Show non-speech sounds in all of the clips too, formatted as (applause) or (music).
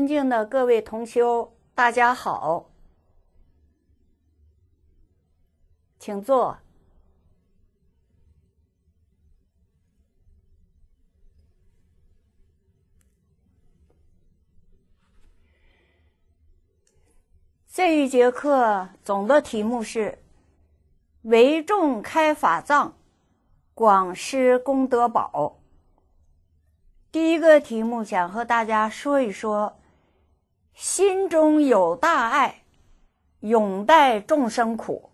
尊敬的各位同修，大家好，请坐。这一节课总的题目是“为众开法藏，广施功德宝”。第一个题目想和大家说一说。心中有大爱，永待众生苦。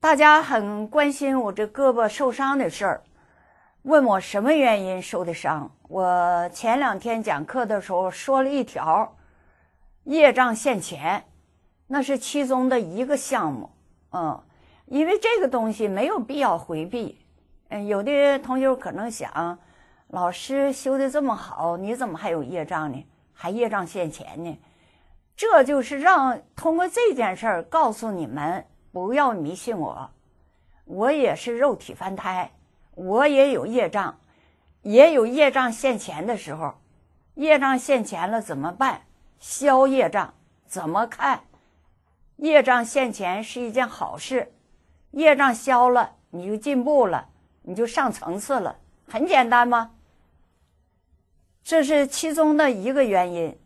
大家很关心我这胳膊受伤的事儿，问我什么原因受的伤。我前两天讲课的时候说了一条，业障现前，那是其中的一个项目。嗯，因为这个东西没有必要回避。嗯，有的同学可能想，老师修的这么好，你怎么还有业障呢？还业障现钱呢，这就是让通过这件事儿告诉你们不要迷信我，我也是肉体凡胎，我也有业障，也有业障现钱的时候，业障现钱了怎么办？消业障怎么看？业障现钱是一件好事，业障消了你就进步了，你就上层次了，很简单吗？这是其中的一个原因。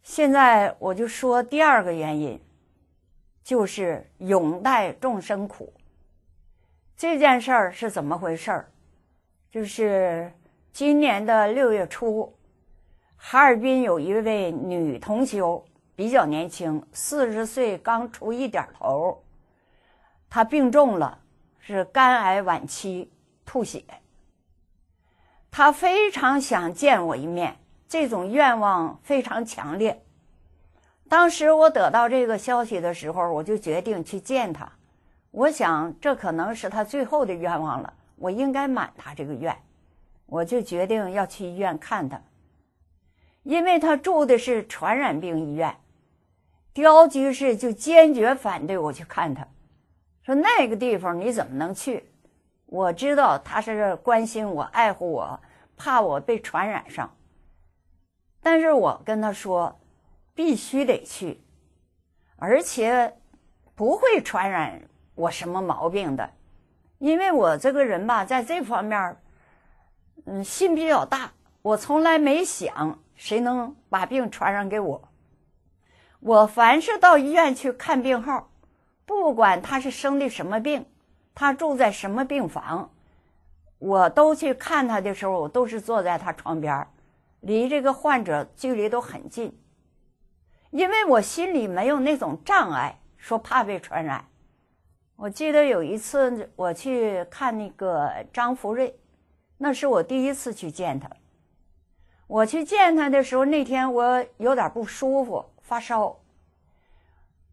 现在我就说第二个原因，就是永代众生苦。这件事儿是怎么回事儿？就是今年的六月初，哈尔滨有一位女同修，比较年轻，四十岁刚出一点儿头，她病重了，是肝癌晚期，吐血。他非常想见我一面，这种愿望非常强烈。当时我得到这个消息的时候，我就决定去见他。我想，这可能是他最后的愿望了，我应该满他这个愿。我就决定要去医院看他，因为他住的是传染病医院。刁居士就坚决反对我去看他，说那个地方你怎么能去？我知道他是关心我、爱护我，怕我被传染上。但是我跟他说，必须得去，而且不会传染我什么毛病的，因为我这个人吧，在这方面，嗯，心比较大。我从来没想谁能把病传染给我。我凡是到医院去看病号，不管他是生的什么病。他住在什么病房？我都去看他的时候，我都是坐在他床边儿，离这个患者距离都很近，因为我心里没有那种障碍，说怕被传染。我记得有一次我去看那个张福瑞，那是我第一次去见他。我去见他的时候，那天我有点不舒服，发烧。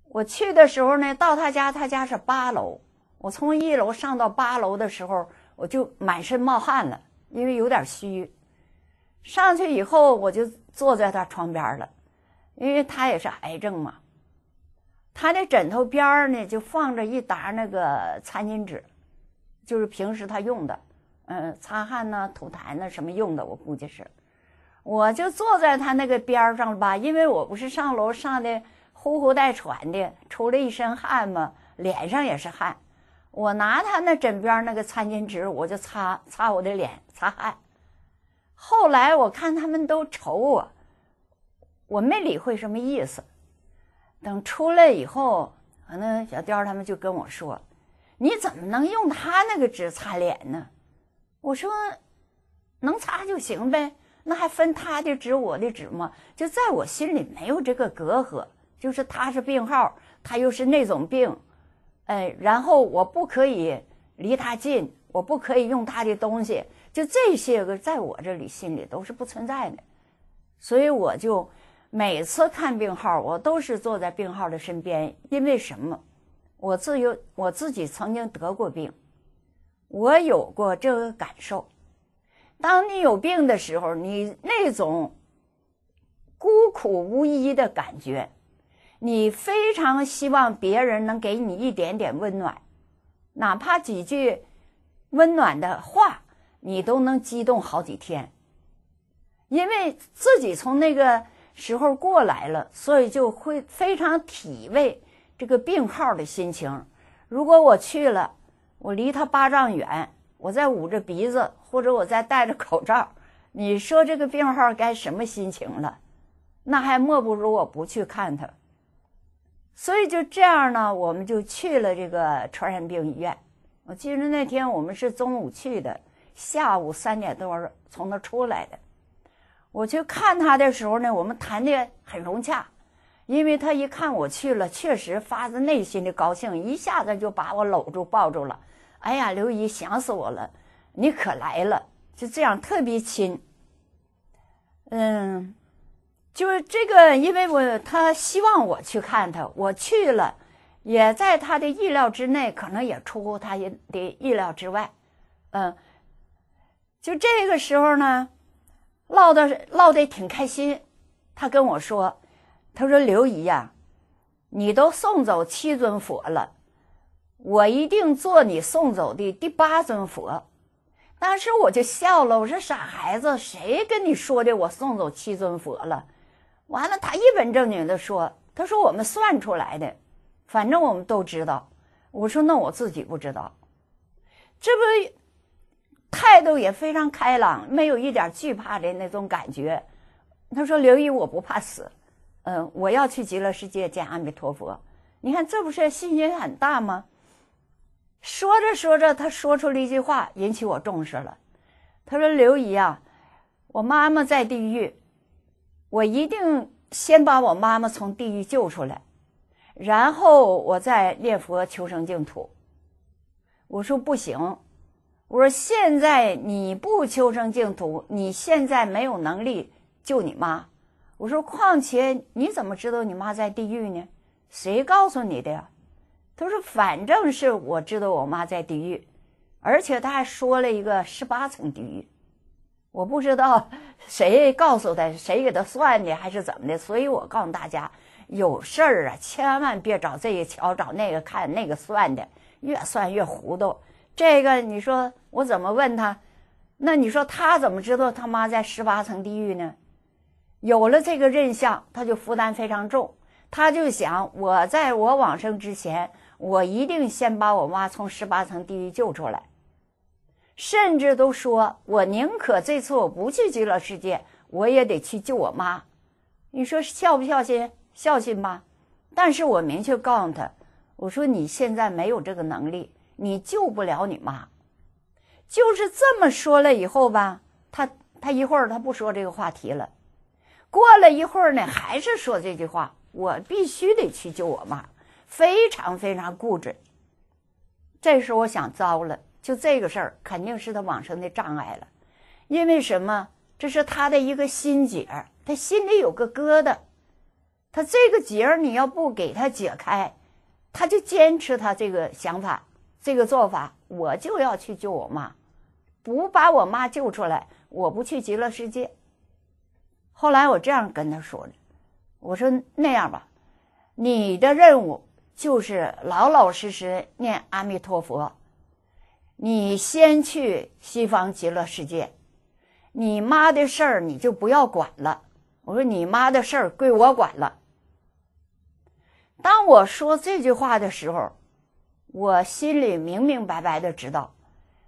我去的时候呢，到他家，他家是八楼。我从一楼上到八楼的时候，我就满身冒汗了，因为有点虚。上去以后，我就坐在他床边了，因为他也是癌症嘛。他的枕头边儿呢，就放着一沓那个餐巾纸，就是平时他用的，嗯，擦汗呢、吐痰呢什么用的，我估计是。我就坐在他那个边儿上了吧，因为我不是上楼上的呼呼带喘的，出了一身汗嘛，脸上也是汗。我拿他那枕边那个餐巾纸，我就擦擦我的脸，擦汗。后来我看他们都瞅我，我没理会什么意思。等出来以后，反正小雕他们就跟我说：“你怎么能用他那个纸擦脸呢？”我说：“能擦就行呗，那还分他的纸我的纸吗？就在我心里没有这个隔阂，就是他是病号，他又是那种病。”哎，然后我不可以离他近，我不可以用他的东西，就这些个在我这里心里都是不存在的。所以我就每次看病号，我都是坐在病号的身边，因为什么？我自有我自己曾经得过病，我有过这个感受。当你有病的时候，你那种孤苦无依的感觉。你非常希望别人能给你一点点温暖，哪怕几句温暖的话，你都能激动好几天。因为自己从那个时候过来了，所以就会非常体味这个病号的心情。如果我去了，我离他八丈远，我再捂着鼻子，或者我再戴着口罩，你说这个病号该什么心情了？那还莫不如我不去看他。所以就这样呢，我们就去了这个传染病医院。我记得那天我们是中午去的，下午三点多从那出来的。我去看他的时候呢，我们谈的很融洽，因为他一看我去了，确实发自内心的高兴，一下子就把我搂住、抱住了。哎呀，刘姨想死我了，你可来了，就这样特别亲。嗯。就是这个，因为我他希望我去看他，我去了，也在他的意料之内，可能也出乎他的意料之外，嗯，就这个时候呢，唠的唠的挺开心，他跟我说，他说刘姨呀，你都送走七尊佛了，我一定做你送走的第八尊佛。当时我就笑了，我说傻孩子，谁跟你说的我送走七尊佛了？完了，他一本正经地说：“他说我们算出来的，反正我们都知道。”我说：“那我自己不知道。”这不态度也非常开朗，没有一点惧怕的那种感觉。他说：“刘姨，我不怕死，嗯，我要去极乐世界见阿弥陀佛。你看，这不是信心很大吗？”说着说着，他说出了一句话，引起我重视了。他说：“刘姨啊，我妈妈在地狱。”我一定先把我妈妈从地狱救出来，然后我再念佛求生净土。我说不行，我说现在你不求生净土，你现在没有能力救你妈。我说，况且你怎么知道你妈在地狱呢？谁告诉你的呀？他说，反正是我知道我妈在地狱，而且他还说了一个十八层地狱。我不知道谁告诉他，谁给他算的，还是怎么的？所以我告诉大家，有事儿啊，千万别找这个瞧，找那个看，那个算的，越算越糊涂。这个你说我怎么问他？那你说他怎么知道他妈在十八层地狱呢？有了这个任相，他就负担非常重，他就想我在我往生之前，我一定先把我妈从十八层地狱救出来。甚至都说我宁可这次我不去极乐世界，我也得去救我妈。你说孝不孝心？孝心吧。但是我明确告诉他，我说你现在没有这个能力，你救不了你妈。就是这么说了以后吧，他他一会儿他不说这个话题了。过了一会儿呢，还是说这句话，我必须得去救我妈，非常非常固执。这时候我想糟了。就这个事儿，肯定是他往生的障碍了，因为什么？这是他的一个心结，他心里有个疙瘩，他这个结儿你要不给他解开，他就坚持他这个想法、这个做法，我就要去救我妈，不把我妈救出来，我不去极乐世界。后来我这样跟他说的，我说那样吧，你的任务就是老老实实念阿弥陀佛。你先去西方极乐世界，你妈的事儿你就不要管了。我说你妈的事儿归我管了。当我说这句话的时候，我心里明明白白的知道，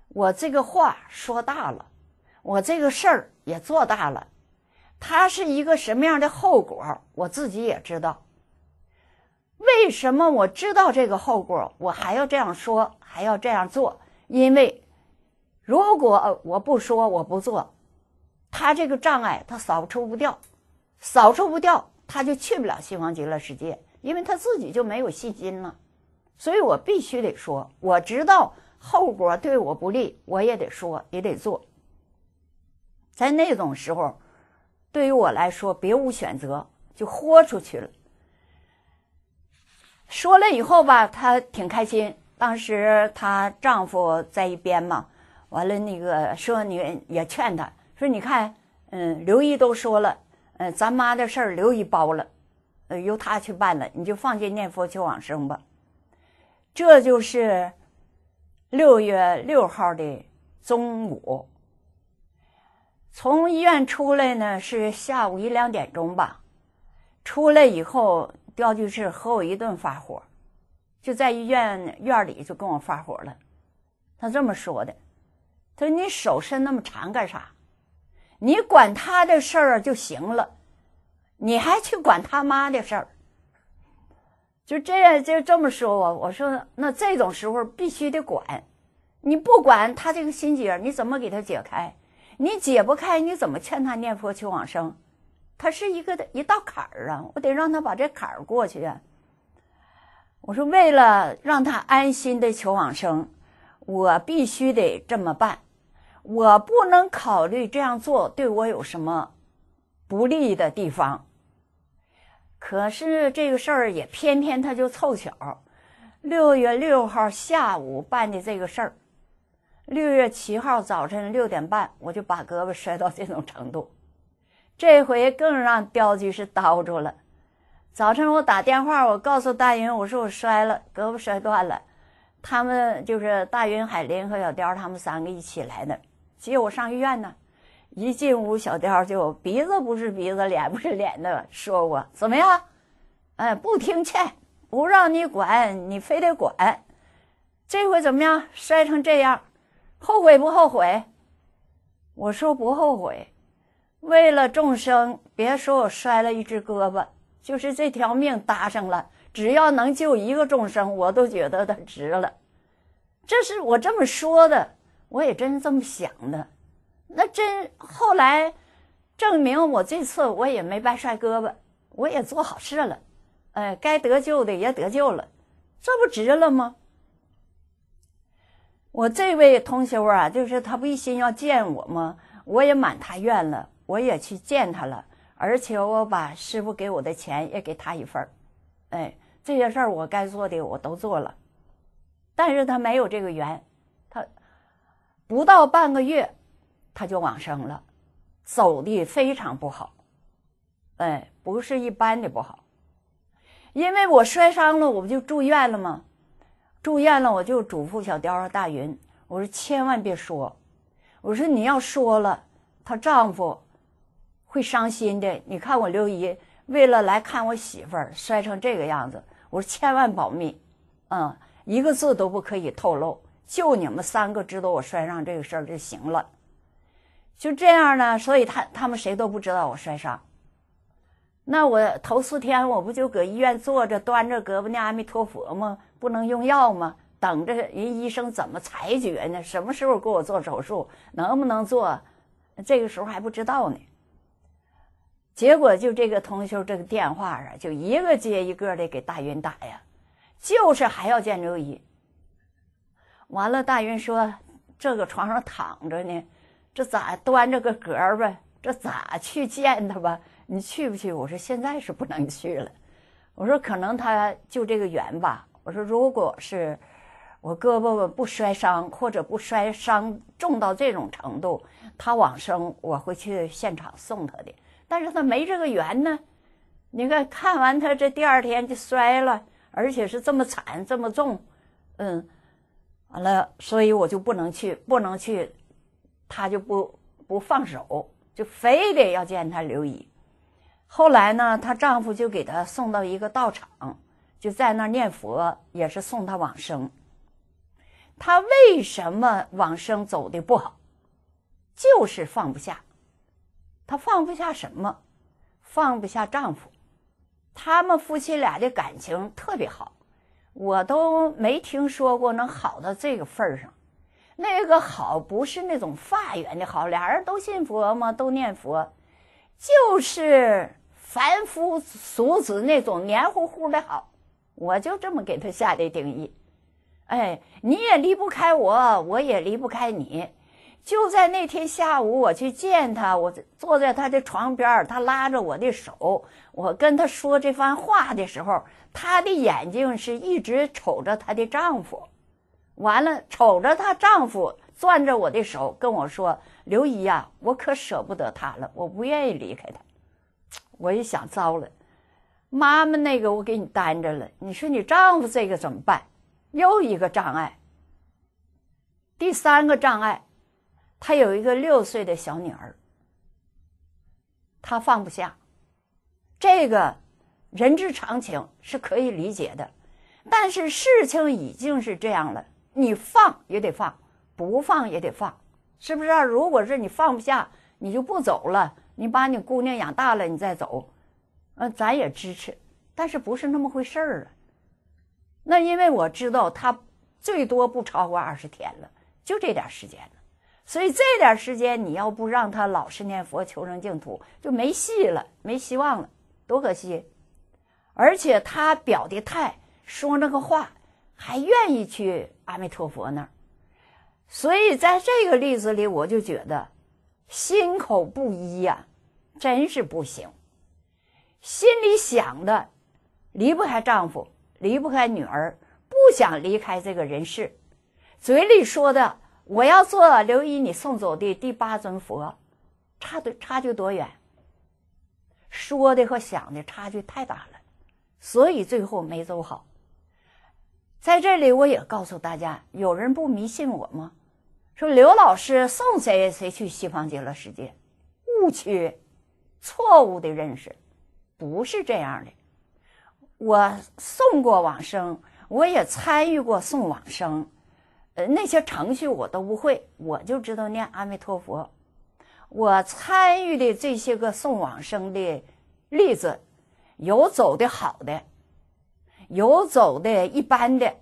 我这个话说大了，我这个事儿也做大了。它是一个什么样的后果，我自己也知道。为什么我知道这个后果，我还要这样说，还要这样做？因为，如果我不说我不做，他这个障碍他扫除不掉，扫除不掉他就去不了西方极乐世界，因为他自己就没有信心了。所以我必须得说，我知道后果对我不利，我也得说也得做。在那种时候，对于我来说别无选择，就豁出去了。说了以后吧，他挺开心。当时她丈夫在一边嘛，完了那个说你也劝她说，你看，嗯，刘姨都说了，嗯，咱妈的事儿刘姨包了，呃，由她去办了，你就放心念佛去往生吧。这就是六月六号的中午，从医院出来呢是下午一两点钟吧，出来以后，刁居士和我一顿发火。就在医院院里就跟我发火了，他这么说的：“他说你手伸那么长干啥？你管他的事儿就行了，你还去管他妈的事儿？就这样就这么说我，我说那这种时候必须得管，你不管他这个心结，你怎么给他解开？你解不开，你怎么劝他念佛去往生？他是一个一道坎儿啊，我得让他把这坎儿过去啊。”我说，为了让他安心的求往生，我必须得这么办，我不能考虑这样做对我有什么不利的地方。可是这个事儿也偏偏他就凑巧，六月六号下午办的这个事儿，六月七号早晨六点半，我就把胳膊摔到这种程度，这回更让刁居士 (laughs) 叨住了。早晨，我打电话，我告诉大云，我说我摔了，胳膊摔断了。他们就是大云、海林和小雕，他们三个一起来的，接我上医院呢。一进屋，小雕就鼻子不是鼻子，脸不是脸的，说我怎么样？哎，不听劝，不让你管，你非得管。这回怎么样？摔成这样，后悔不后悔？我说不后悔。为了众生，别说我摔了一只胳膊。就是这条命搭上了，只要能救一个众生，我都觉得他值了。这是我这么说的，我也真是这么想的。那真后来证明，我这次我也没掰摔胳膊，我也做好事了，哎，该得救的也得救了，这不值了吗？我这位同修啊，就是他不一心要见我吗？我也满他愿了，我也去见他了。而且我把师傅给我的钱也给他一份儿，哎，这些事儿我该做的我都做了，但是他没有这个缘，他不到半个月他就往生了，走的非常不好，哎，不是一般的不好，因为我摔伤了，我不就住院了吗？住院了我就嘱咐小雕和大云，我说千万别说，我说你要说了，她丈夫。会伤心的。你看我刘姨为了来看我媳妇儿，摔成这个样子。我说千万保密，嗯，一个字都不可以透露，就你们三个知道我摔伤这个事儿就行了。就这样呢，所以，他他们谁都不知道我摔伤。那我头四天我不就搁医院坐着，端着胳膊念阿弥陀佛吗？不能用药吗？等着人医生怎么裁决呢？什么时候给我做手术？能不能做？这个时候还不知道呢。结果就这个同学这个电话啊，就一个接一个的给大云打呀，就是还要见周姨。完了，大云说这个床上躺着呢，这咋端着个格儿这咋去见他吧？你去不去？我说现在是不能去了。我说可能他就这个缘吧。我说，如果是我胳膊不摔伤或者不摔伤重到这种程度，他往生我会去现场送他的。但是他没这个缘呢，你看，看完他这第二天就摔了，而且是这么惨，这么重，嗯，完了，所以我就不能去，不能去，他就不不放手，就非得要见他刘姨。后来呢，她丈夫就给她送到一个道场，就在那念佛，也是送她往生。她为什么往生走的不好？就是放不下。她放不下什么，放不下丈夫。他们夫妻俩的感情特别好，我都没听说过能好到这个份儿上。那个好不是那种发缘的好，俩人都信佛嘛，都念佛，就是凡夫俗子那种黏糊糊的好。我就这么给他下的定义：哎，你也离不开我，我也离不开你。就在那天下午，我去见他，我坐在他的床边她他拉着我的手，我跟他说这番话的时候，他的眼睛是一直瞅着她的丈夫，完了瞅着她丈夫攥着我的手跟我说：“刘姨呀，我可舍不得他了，我不愿意离开他。”我一想，糟了，妈妈那个我给你担着了，你说你丈夫这个怎么办？又一个障碍，第三个障碍。他有一个六岁的小女儿，他放不下，这个人之常情是可以理解的，但是事情已经是这样了，你放也得放，不放也得放，是不是啊？如果是你放不下，你就不走了，你把你姑娘养大了，你再走，嗯，咱也支持，但是不是那么回事儿啊？那因为我知道他最多不超过二十天了，就这点时间了。所以这点时间，你要不让他老是念佛求生净土，就没戏了，没希望了，多可惜！而且他表的态、说那个话，还愿意去阿弥陀佛那儿。所以在这个例子里，我就觉得心口不一呀，真是不行。心里想的离不开丈夫，离不开女儿，不想离开这个人世；嘴里说的。我要做刘一，你送走的第八尊佛，差的差距多远？说的和想的差距太大了，所以最后没走好。在这里，我也告诉大家，有人不迷信我吗？说刘老师送谁谁去西方极乐世界？误区，错误的认识，不是这样的。我送过往生，我也参与过送往生。呃，那些程序我都不会，我就知道念阿弥陀佛。我参与的这些个送往生的例子，有走的好的，有走的一般的，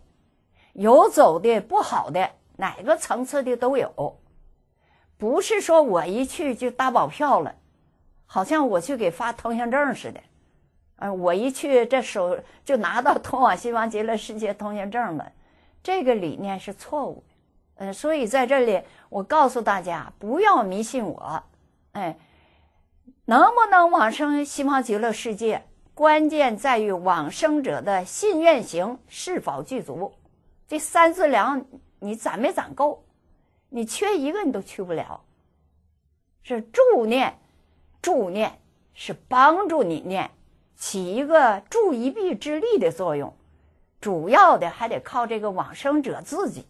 有走的不好的，哪个层次的都有。不是说我一去就打保票了，好像我去给发通行证似的。啊，我一去，这手就拿到通往西方极乐世界通行证了。这个理念是错误的，嗯，所以在这里我告诉大家，不要迷信我。哎，能不能往生西方极乐世界，关键在于往生者的信愿行是否具足。这三字两，你攒没攒够？你缺一个，你都去不了。是助念，助念是帮助你念，起一个助一臂之力的作用。主要的还得靠这个往生者自己。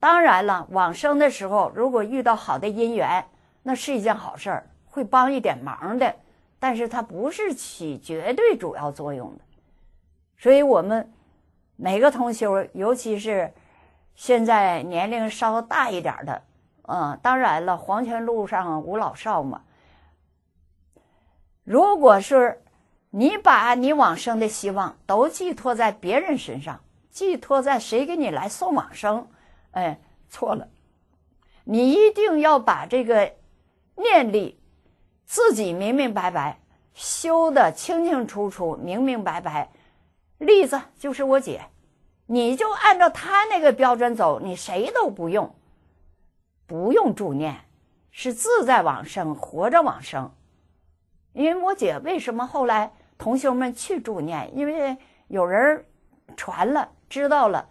当然了，往生的时候如果遇到好的姻缘，那是一件好事儿，会帮一点忙的。但是它不是起绝对主要作用的。所以我们每个同修，尤其是现在年龄稍大一点的，嗯，当然了，黄泉路上无老少嘛。如果是。你把你往生的希望都寄托在别人身上，寄托在谁给你来送往生？哎，错了！你一定要把这个念力自己明明白白修的清清楚楚、明明白白。例子就是我姐，你就按照她那个标准走，你谁都不用，不用助念，是自在往生，活着往生。因为我姐为什么后来？同学们去助念，因为有人传了，知道了。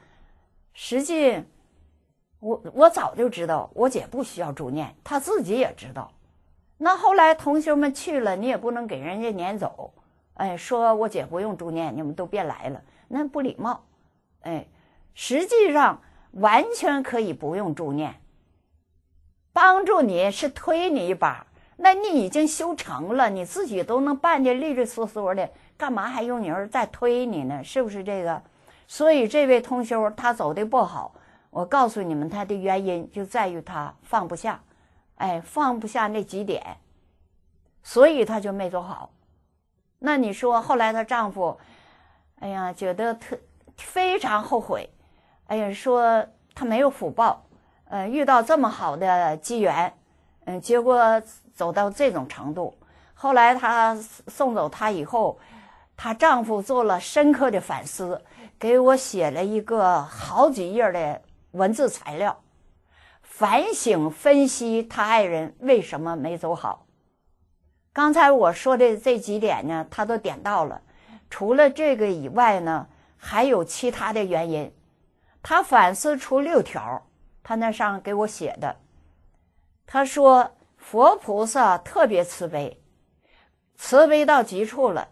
实际，我我早就知道，我姐不需要助念，她自己也知道。那后来同学们去了，你也不能给人家撵走，哎，说我姐不用助念，你们都别来了，那不礼貌。哎，实际上完全可以不用助念，帮助你是推你一把。那你已经修成了，你自己都能办的利利索索的，干嘛还用你儿子再推你呢？是不是这个？所以这位通修他走的不好，我告诉你们，他的原因就在于他放不下，哎，放不下那几点，所以他就没走好。那你说后来她丈夫，哎呀，觉得特非常后悔，哎呀，说他没有福报，呃，遇到这么好的机缘，嗯，结果。走到这种程度，后来她送走她以后，她丈夫做了深刻的反思，给我写了一个好几页的文字材料，反省分析她爱人为什么没走好。刚才我说的这几点呢，他都点到了。除了这个以外呢，还有其他的原因。她反思出六条，她那上给我写的，她说。佛菩萨特别慈悲，慈悲到极处了，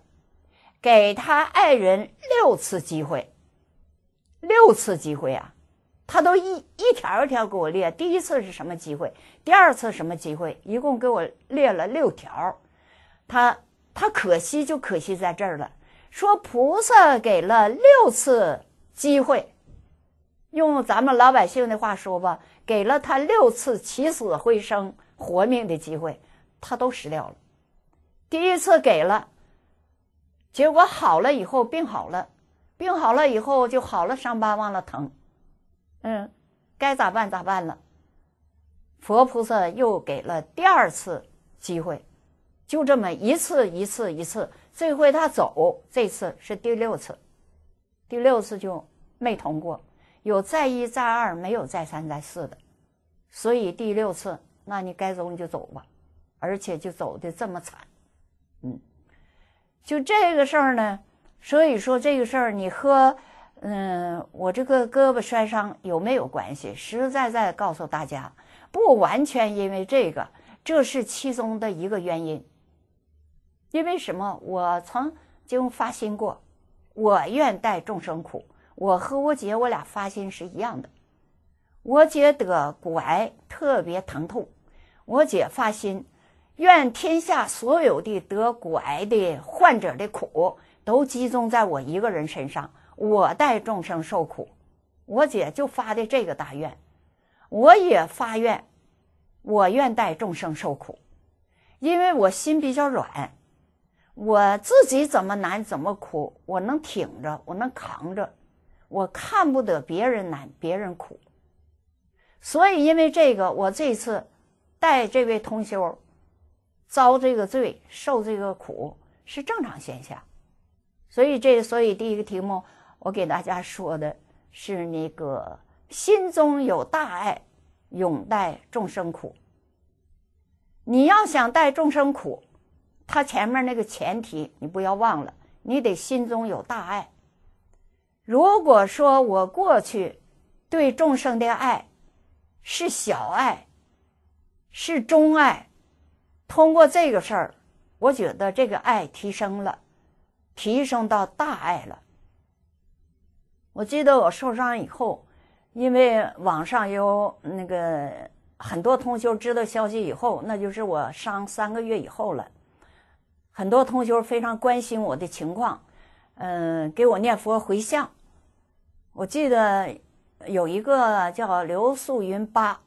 给他爱人六次机会，六次机会啊，他都一一条一条给我列。第一次是什么机会？第二次什么机会？一共给我列了六条。他他可惜就可惜在这儿了，说菩萨给了六次机会，用咱们老百姓的话说吧，给了他六次起死回生。活命的机会，他都失掉了。第一次给了，结果好了以后，病好了，病好了以后就好了，伤疤忘了疼。嗯，该咋办咋办了。佛菩萨又给了第二次机会，就这么一次一次一次。这回他走，这次是第六次，第六次就没通过。有再一再二，没有再三再四的，所以第六次。那你该走你就走吧，而且就走的这么惨，嗯，就这个事儿呢，所以说这个事儿你和，嗯，我这个胳膊摔伤有没有关系？实实在在告诉大家，不完全因为这个，这是其中的一个原因。因为什么？我曾经发心过，我愿带众生苦，我和我姐我俩发心是一样的。我姐得骨癌，特别疼痛。我姐发心，愿天下所有的得骨癌的患者的苦都集中在我一个人身上，我代众生受苦。我姐就发的这个大愿，我也发愿，我愿代众生受苦，因为我心比较软，我自己怎么难怎么苦，我能挺着，我能扛着，我看不得别人难，别人苦，所以因为这个，我这次。带这位同修遭这个罪，受这个苦是正常现象，所以这所以第一个题目，我给大家说的是那个心中有大爱，永带众生苦。你要想带众生苦，他前面那个前提你不要忘了，你得心中有大爱。如果说我过去对众生的爱是小爱。是钟爱，通过这个事儿，我觉得这个爱提升了，提升到大爱了。我记得我受伤以后，因为网上有那个很多同学知道消息以后，那就是我伤三个月以后了，很多同学非常关心我的情况，嗯，给我念佛回向。我记得有一个叫刘素云八。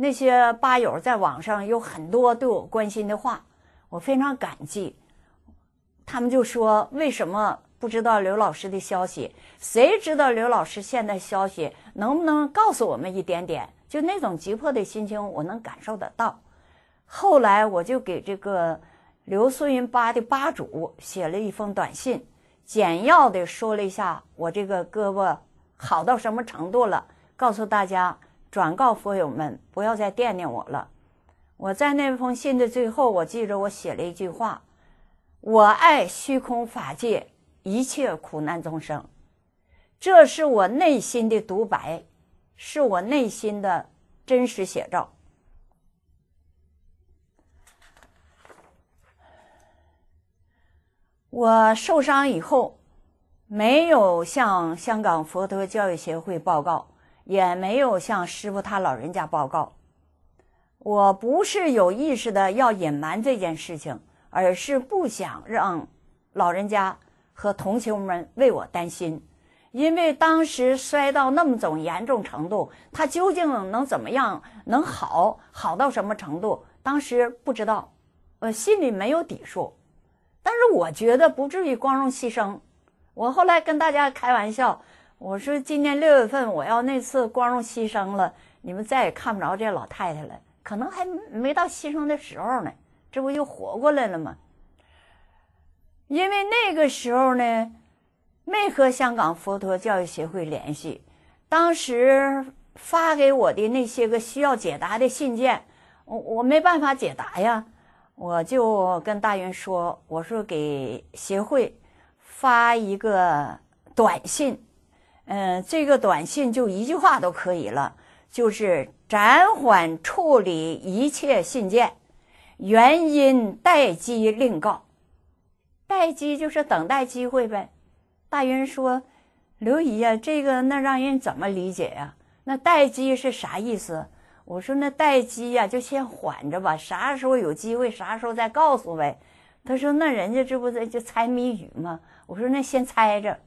那些吧友在网上有很多对我关心的话，我非常感激。他们就说：“为什么不知道刘老师的消息？谁知道刘老师现在消息？能不能告诉我们一点点？”就那种急迫的心情，我能感受得到。后来我就给这个刘素云吧的吧主写了一封短信，简要的说了一下我这个胳膊好到什么程度了，告诉大家。转告佛友们，不要再惦念我了。我在那封信的最后，我记着我写了一句话：“我爱虚空法界一切苦难众生。”这是我内心的独白，是我内心的真实写照。我受伤以后，没有向香港佛陀教育协会报告。也没有向师傅他老人家报告，我不是有意识的要隐瞒这件事情，而是不想让老人家和同学们为我担心，因为当时摔到那么种严重程度，他究竟能怎么样，能好，好到什么程度？当时不知道，呃，心里没有底数。但是我觉得不至于光荣牺牲。我后来跟大家开玩笑。我说：“今年六月份，我要那次光荣牺牲了，你们再也看不着这老太太了。可能还没到牺牲的时候呢，这不又活过来了吗？”因为那个时候呢，没和香港佛陀教育协会联系，当时发给我的那些个需要解答的信件，我我没办法解答呀。我就跟大云说：“我说给协会发一个短信。”嗯，这个短信就一句话都可以了，就是暂缓处理一切信件，原因待机另告。待机就是等待机会呗。大云说：“刘姨呀，这个那让人怎么理解呀？那待机是啥意思？”我说：“那待机呀，就先缓着吧，啥时候有机会，啥时候再告诉呗。”他说：“那人家这不这就猜谜语吗？”我说：“那先猜着。”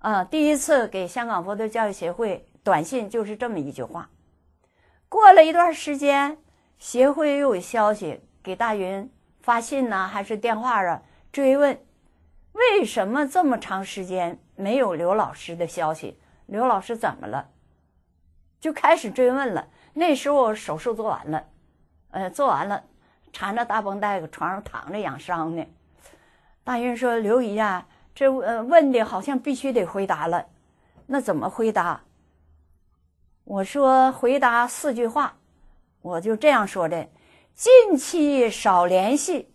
啊，第一次给香港佛陀教育协会短信就是这么一句话。过了一段时间，协会又有消息给大云发信呢，还是电话啊？追问为什么这么长时间没有刘老师的消息？刘老师怎么了？就开始追问了。那时候手术做完了，呃，做完了，缠着大绷带，搁床上躺着养伤呢。大云说：“刘姨呀。”这呃问的好像必须得回答了，那怎么回答？我说回答四句话，我就这样说的：近期少联系，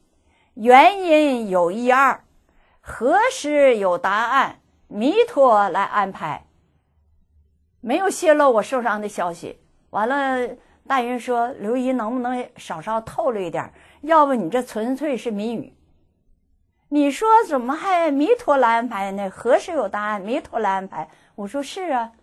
原因有一二，何时有答案，弥陀来安排。没有泄露我受伤的消息。完了，大云说：“刘姨能不能稍稍透露一点？要不你这纯粹是谜语。”你说怎么还弥陀来安排呢？何时有答案？弥陀来安排。我说是啊，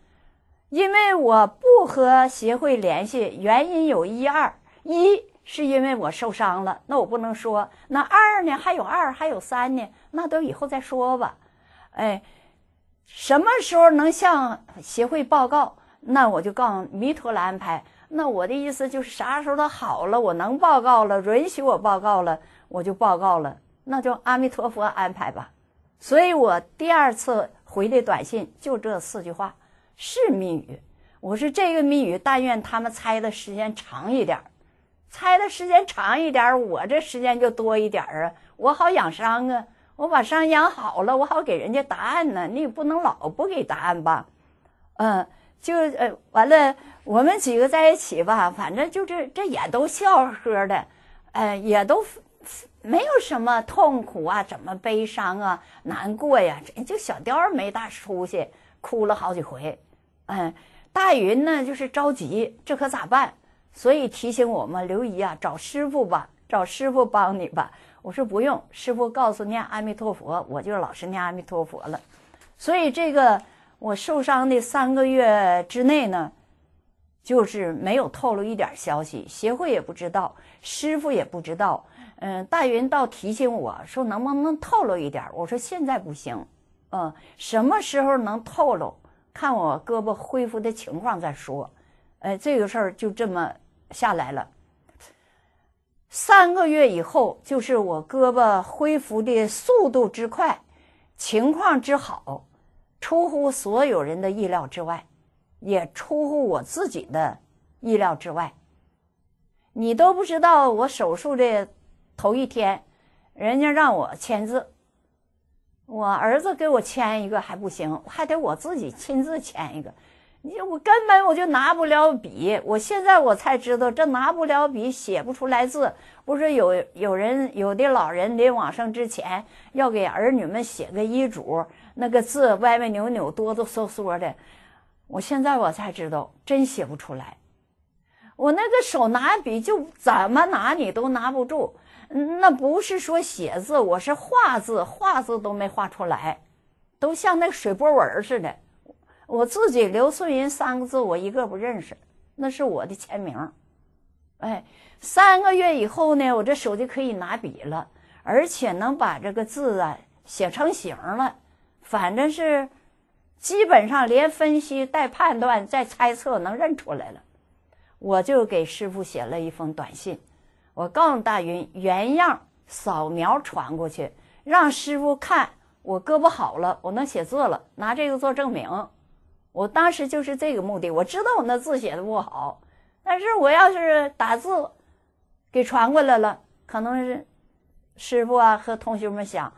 因为我不和协会联系，原因有一二。一是因为我受伤了，那我不能说。那二呢？还有二，还有三呢？那都以后再说吧。哎，什么时候能向协会报告？那我就告诉弥陀来安排。那我的意思就是啥时候他好了，我能报告了，允许我报告了，我就报告了。那就阿弥陀佛安排吧，所以我第二次回的短信就这四句话，是谜语。我说这个谜语，但愿他们猜的时间长一点，猜的时间长一点，我这时间就多一点啊，我好养伤啊，我把伤养好了，我好给人家答案呢。你也不能老不给答案吧？嗯，就呃，完了，我们几个在一起吧，反正就这，这也都笑呵呵的，呃，也都。没有什么痛苦啊，怎么悲伤啊，难过呀？这就小雕没大出息，哭了好几回。嗯，大云呢，就是着急，这可咋办？所以提醒我们刘姨啊，找师傅吧，找师傅帮你吧。我说不用，师傅告诉念阿弥陀佛，我就老实念阿弥陀佛了。所以这个我受伤的三个月之内呢，就是没有透露一点消息，协会也不知道，师傅也不知道。嗯，大云倒提醒我说，能不能透露一点？我说现在不行，嗯，什么时候能透露？看我胳膊恢复的情况再说。哎，这个事儿就这么下来了。三个月以后，就是我胳膊恢复的速度之快，情况之好，出乎所有人的意料之外，也出乎我自己的意料之外。你都不知道我手术的。头一天，人家让我签字，我儿子给我签一个还不行，还得我自己亲自签一个。你我根本我就拿不了笔，我现在我才知道这拿不了笔，写不出来字。不是有有人有的老人临往生之前要给儿女们写个遗嘱，那个字歪歪扭扭、哆哆嗦嗦的。我现在我才知道，真写不出来。我那个手拿笔就怎么拿你都拿不住。那不是说写字，我是画字，画字都没画出来，都像那个水波纹似的。我自己刘素云三个字，我一个不认识，那是我的签名。哎，三个月以后呢，我这手机可以拿笔了，而且能把这个字啊写成形了。反正是基本上连分析带判断再猜测能认出来了，我就给师傅写了一封短信。我告诉大云原样扫描传过去，让师傅看我胳膊好了，我能写字了，拿这个做证明。我当时就是这个目的。我知道我那字写的不好，但是我要是打字给传过来了，可能是师傅啊和同学们想，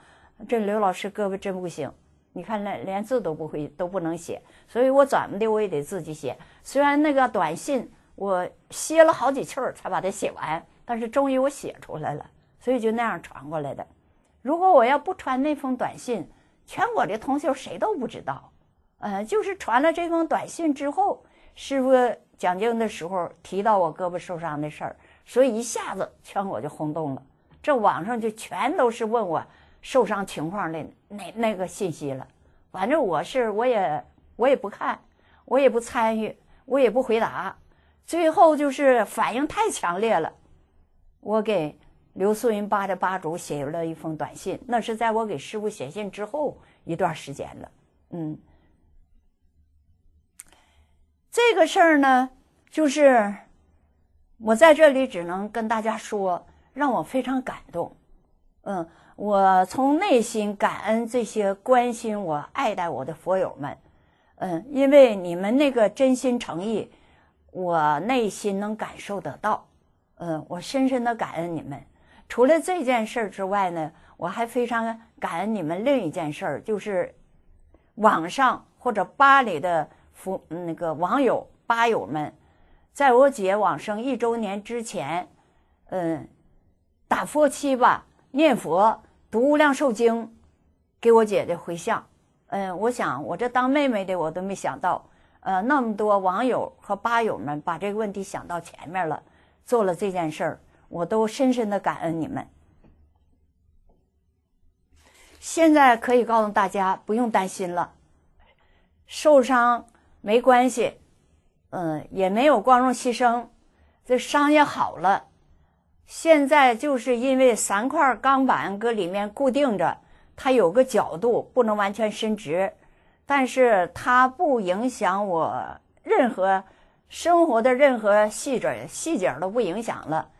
这刘老师胳膊真不行，你看连连字都不会都不能写，所以我怎么的我也得自己写。虽然那个短信我歇了好几气儿才把它写完。但是终于我写出来了，所以就那样传过来的。如果我要不传那封短信，全国的同学谁都不知道。嗯，就是传了这封短信之后，师傅讲经的时候提到我胳膊受伤的事儿，所以一下子全国就轰动了。这网上就全都是问我受伤情况的那那个信息了。反正我是我也我也不看，我也不参与，我也不回答。最后就是反应太强烈了。我给刘素云吧的吧主写了一封短信，那是在我给师傅写信之后一段时间了。嗯，这个事儿呢，就是我在这里只能跟大家说，让我非常感动。嗯，我从内心感恩这些关心我、爱戴我的佛友们。嗯，因为你们那个真心诚意，我内心能感受得到。嗯，我深深的感恩你们。除了这件事儿之外呢，我还非常感恩你们另一件事儿，就是网上或者吧里的服那个网友吧友们，在我姐往生一周年之前，嗯，打佛七吧，念佛读无量寿经，给我姐姐回向。嗯，我想我这当妹妹的我都没想到，呃，那么多网友和吧友们把这个问题想到前面了。做了这件事儿，我都深深的感恩你们。现在可以告诉大家，不用担心了，受伤没关系，嗯，也没有光荣牺牲，这伤也好了。现在就是因为三块钢板搁里面固定着，它有个角度，不能完全伸直，但是它不影响我任何。生活的任何细准细节都不影响了，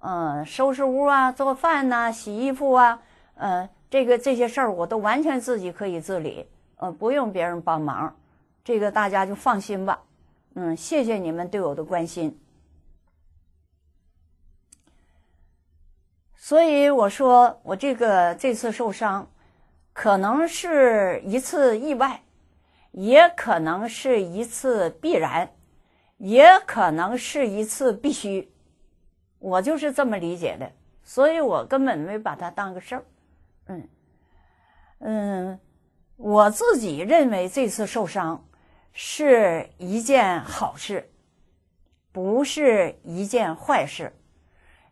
嗯，收拾屋啊，做饭呐，洗衣服啊，嗯，这个这些事儿我都完全自己可以自理，呃，不用别人帮忙，这个大家就放心吧，嗯，谢谢你们对我的关心。所以我说，我这个这次受伤，可能是一次意外，也可能是一次必然。也可能是一次必须，我就是这么理解的，所以我根本没把它当个事儿。嗯嗯，我自己认为这次受伤是一件好事，不是一件坏事，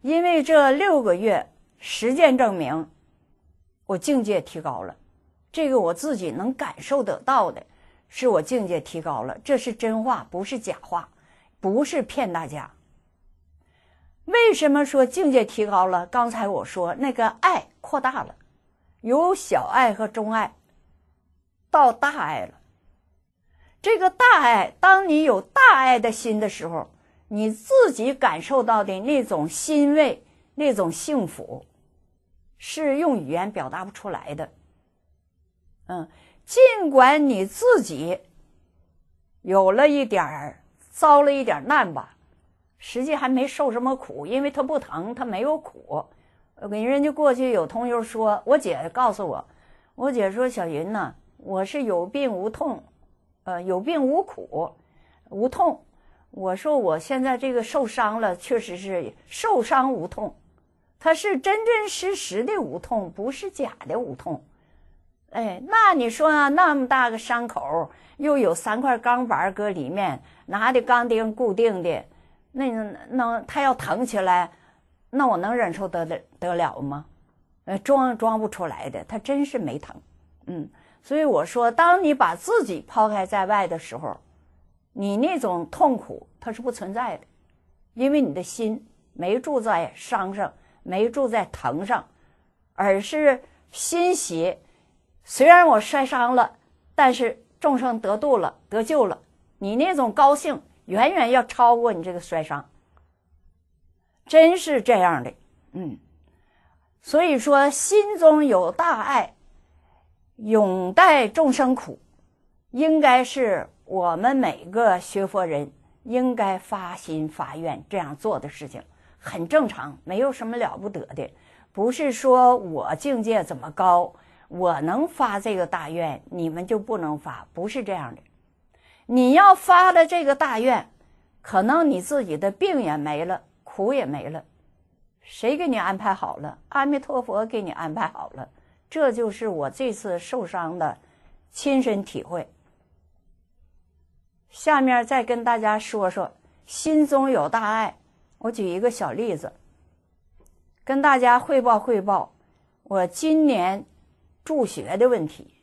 因为这六个月实践证明，我境界提高了，这个我自己能感受得到的，是我境界提高了，这是真话，不是假话。不是骗大家。为什么说境界提高了？刚才我说那个爱扩大了，由小爱和中爱到大爱了。这个大爱，当你有大爱的心的时候，你自己感受到的那种欣慰、那种幸福，是用语言表达不出来的。嗯，尽管你自己有了一点儿。遭了一点难吧，实际还没受什么苦，因为他不疼，他没有苦。给人家过去有同学说，我姐告诉我，我姐说小云呢，我是有病无痛，呃，有病无苦，无痛。我说我现在这个受伤了，确实是受伤无痛，它是真真实实的无痛，不是假的无痛。哎，那你说那么大个伤口，又有三块钢板搁里面，拿的钢钉固定的，那那他要疼起来，那我能忍受得了得了吗？呃，装装不出来的，他真是没疼。嗯，所以我说，当你把自己抛开在外的时候，你那种痛苦它是不存在的，因为你的心没住在伤上，没住在疼上，而是心邪。虽然我摔伤了，但是众生得度了，得救了。你那种高兴远远要超过你这个摔伤，真是这样的。嗯，所以说心中有大爱，永待众生苦，应该是我们每个学佛人应该发心发愿这样做的事情。很正常，没有什么了不得的，不是说我境界怎么高。我能发这个大愿，你们就不能发？不是这样的。你要发了这个大愿，可能你自己的病也没了，苦也没了。谁给你安排好了？阿弥陀佛给你安排好了。这就是我这次受伤的亲身体会。下面再跟大家说说，心中有大爱。我举一个小例子，跟大家汇报汇报。我今年。助学的问题，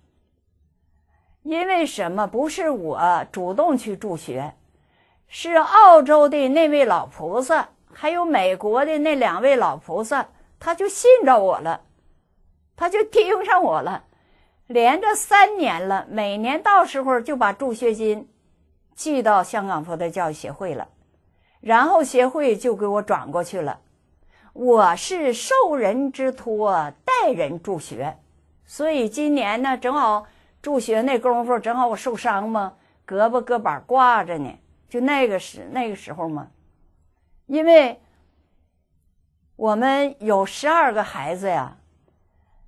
因为什么？不是我主动去助学，是澳洲的那位老菩萨，还有美国的那两位老菩萨，他就信着我了，他就盯上我了，连着三年了，每年到时候就把助学金寄到香港佛教教育协会了，然后协会就给我转过去了。我是受人之托，代人助学。所以今年呢，正好助学那功夫，正好我受伤嘛，胳膊胳膊挂着呢，就那个时那个时候嘛，因为我们有十二个孩子呀，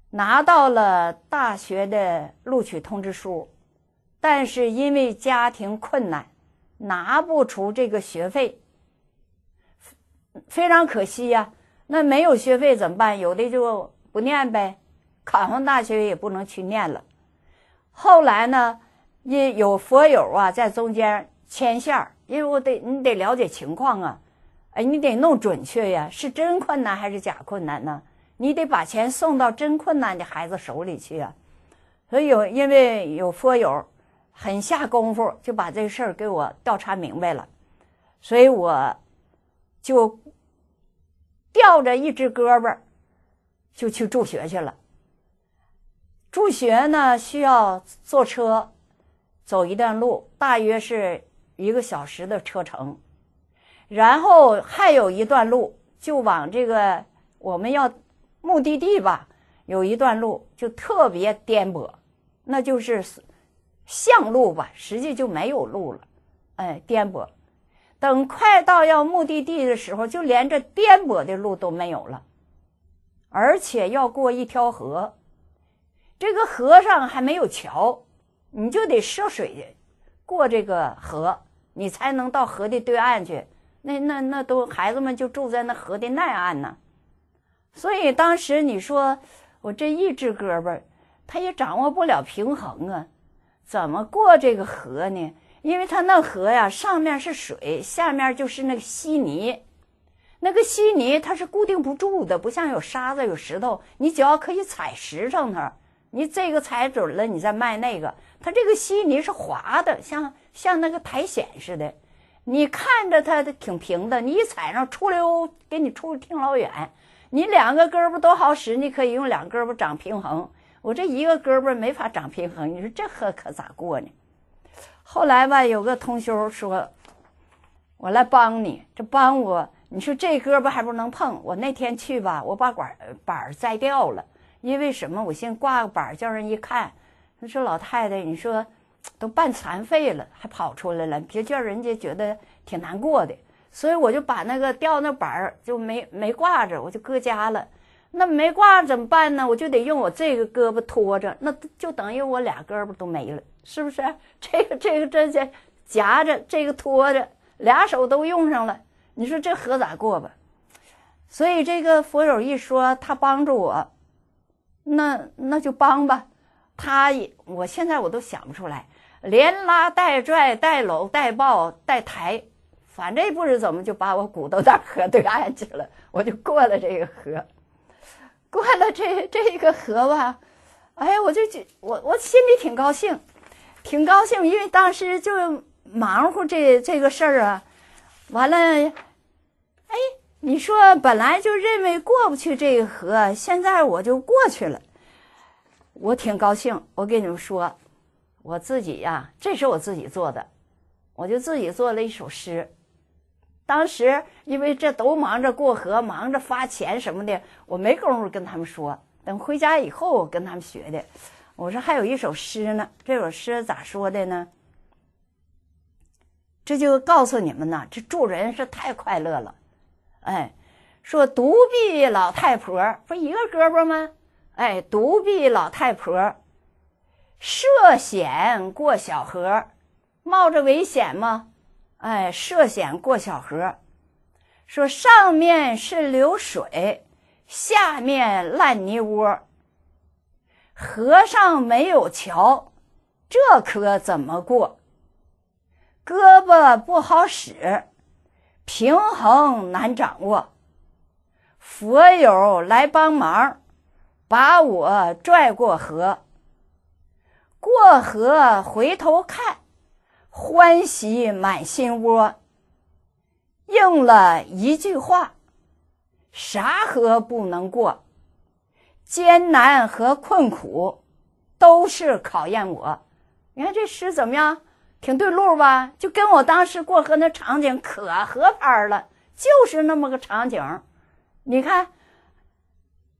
拿到了大学的录取通知书，但是因为家庭困难，拿不出这个学费，非常可惜呀。那没有学费怎么办？有的就不念呗。考上大学也不能去念了。后来呢，也有佛友啊在中间牵线儿，因为我得你得了解情况啊，哎，你得弄准确呀，是真困难还是假困难呢？你得把钱送到真困难的孩子手里去啊。所以有因为有佛友很下功夫，就把这事儿给我调查明白了。所以我就吊着一只胳膊就去助学去了。助学呢，需要坐车，走一段路，大约是一个小时的车程，然后还有一段路就往这个我们要目的地吧，有一段路就特别颠簸，那就是巷路吧，实际就没有路了，哎，颠簸。等快到要目的地的时候，就连这颠簸的路都没有了，而且要过一条河。这个河上还没有桥，你就得涉水过这个河，你才能到河的对岸去。那那那都孩子们就住在那河的那岸呢。所以当时你说我这一只胳膊，他也掌握不了平衡啊，怎么过这个河呢？因为他那河呀，上面是水，下面就是那个稀泥，那个稀泥它是固定不住的，不像有沙子有石头，你脚可以踩实上它。你这个踩准了，你再卖那个。它这个稀泥是滑的，像像那个苔藓似的。你看着它挺平的，你一踩上，出溜给你出挺老远。你两个胳膊都好使，你可以用两胳膊长平衡。我这一个胳膊没法长平衡，你说这可可咋过呢？后来吧，有个同修说：“我来帮你。”这帮我，你说这胳膊还不能碰。我那天去吧，我把管板摘掉了。因为什么？我先挂个板儿，叫人一看，他说：“老太太，你说都半残废了，还跑出来了，别叫人家觉得挺难过的。”所以我就把那个吊那板儿就没没挂着，我就搁家了。那没挂怎么办呢？我就得用我这个胳膊托着，那就等于我俩胳膊都没了，是不是？(laughs) 这个这个这些夹着，这个托着，俩手都用上了。你说这活咋过吧？所以这个佛友一说，他帮助我。那那就帮吧，他也，我现在我都想不出来，连拉带拽带搂带抱带抬，反正不知怎么就把我鼓到那河 (laughs) 对岸去了，我就过了这个河，过了这这一个河吧，哎，我就觉我我心里挺高兴，挺高兴，因为当时就忙乎这这个事儿啊，完了，哎。你说本来就认为过不去这一河，现在我就过去了，我挺高兴。我跟你们说，我自己呀，这是我自己做的，我就自己做了一首诗。当时因为这都忙着过河，忙着发钱什么的，我没工夫跟他们说。等回家以后，我跟他们学的。我说还有一首诗呢，这首诗咋说的呢？这就告诉你们呐，这助人是太快乐了。哎，说独臂老太婆不一个胳膊吗？哎，独臂老太婆，涉险过小河，冒着危险吗？哎，涉险过小河，说上面是流水，下面烂泥窝，河上没有桥，这可怎么过？胳膊不好使。平衡难掌握，佛友来帮忙，把我拽过河。过河回头看，欢喜满心窝。应了一句话，啥河不能过？艰难和困苦，都是考验我。你看这诗怎么样？挺对路吧，就跟我当时过河那场景可合拍了，就是那么个场景。你看，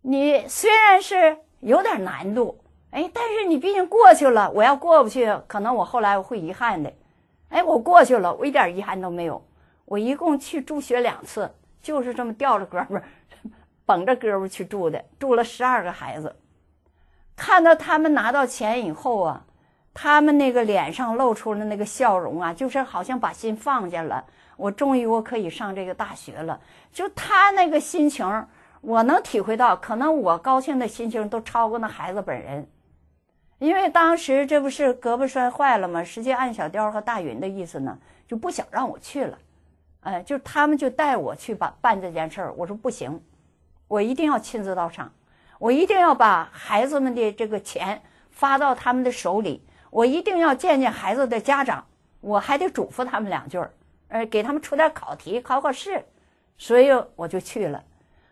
你虽然是有点难度，哎，但是你毕竟过去了。我要过不去，可能我后来我会遗憾的。哎，我过去了，我一点遗憾都没有。我一共去助学两次，就是这么吊着胳膊，(laughs) 绷着胳膊去住的，住了十二个孩子，看到他们拿到钱以后啊。他们那个脸上露出了那个笑容啊，就是好像把心放下了。我终于我可以上这个大学了，就他那个心情，我能体会到。可能我高兴的心情都超过那孩子本人，因为当时这不是胳膊摔坏了吗？实际按小雕和大云的意思呢，就不想让我去了。哎，就他们就带我去办办这件事儿。我说不行，我一定要亲自到场，我一定要把孩子们的这个钱发到他们的手里。我一定要见见孩子的家长，我还得嘱咐他们两句儿，呃，给他们出点考题，考考试，所以我就去了。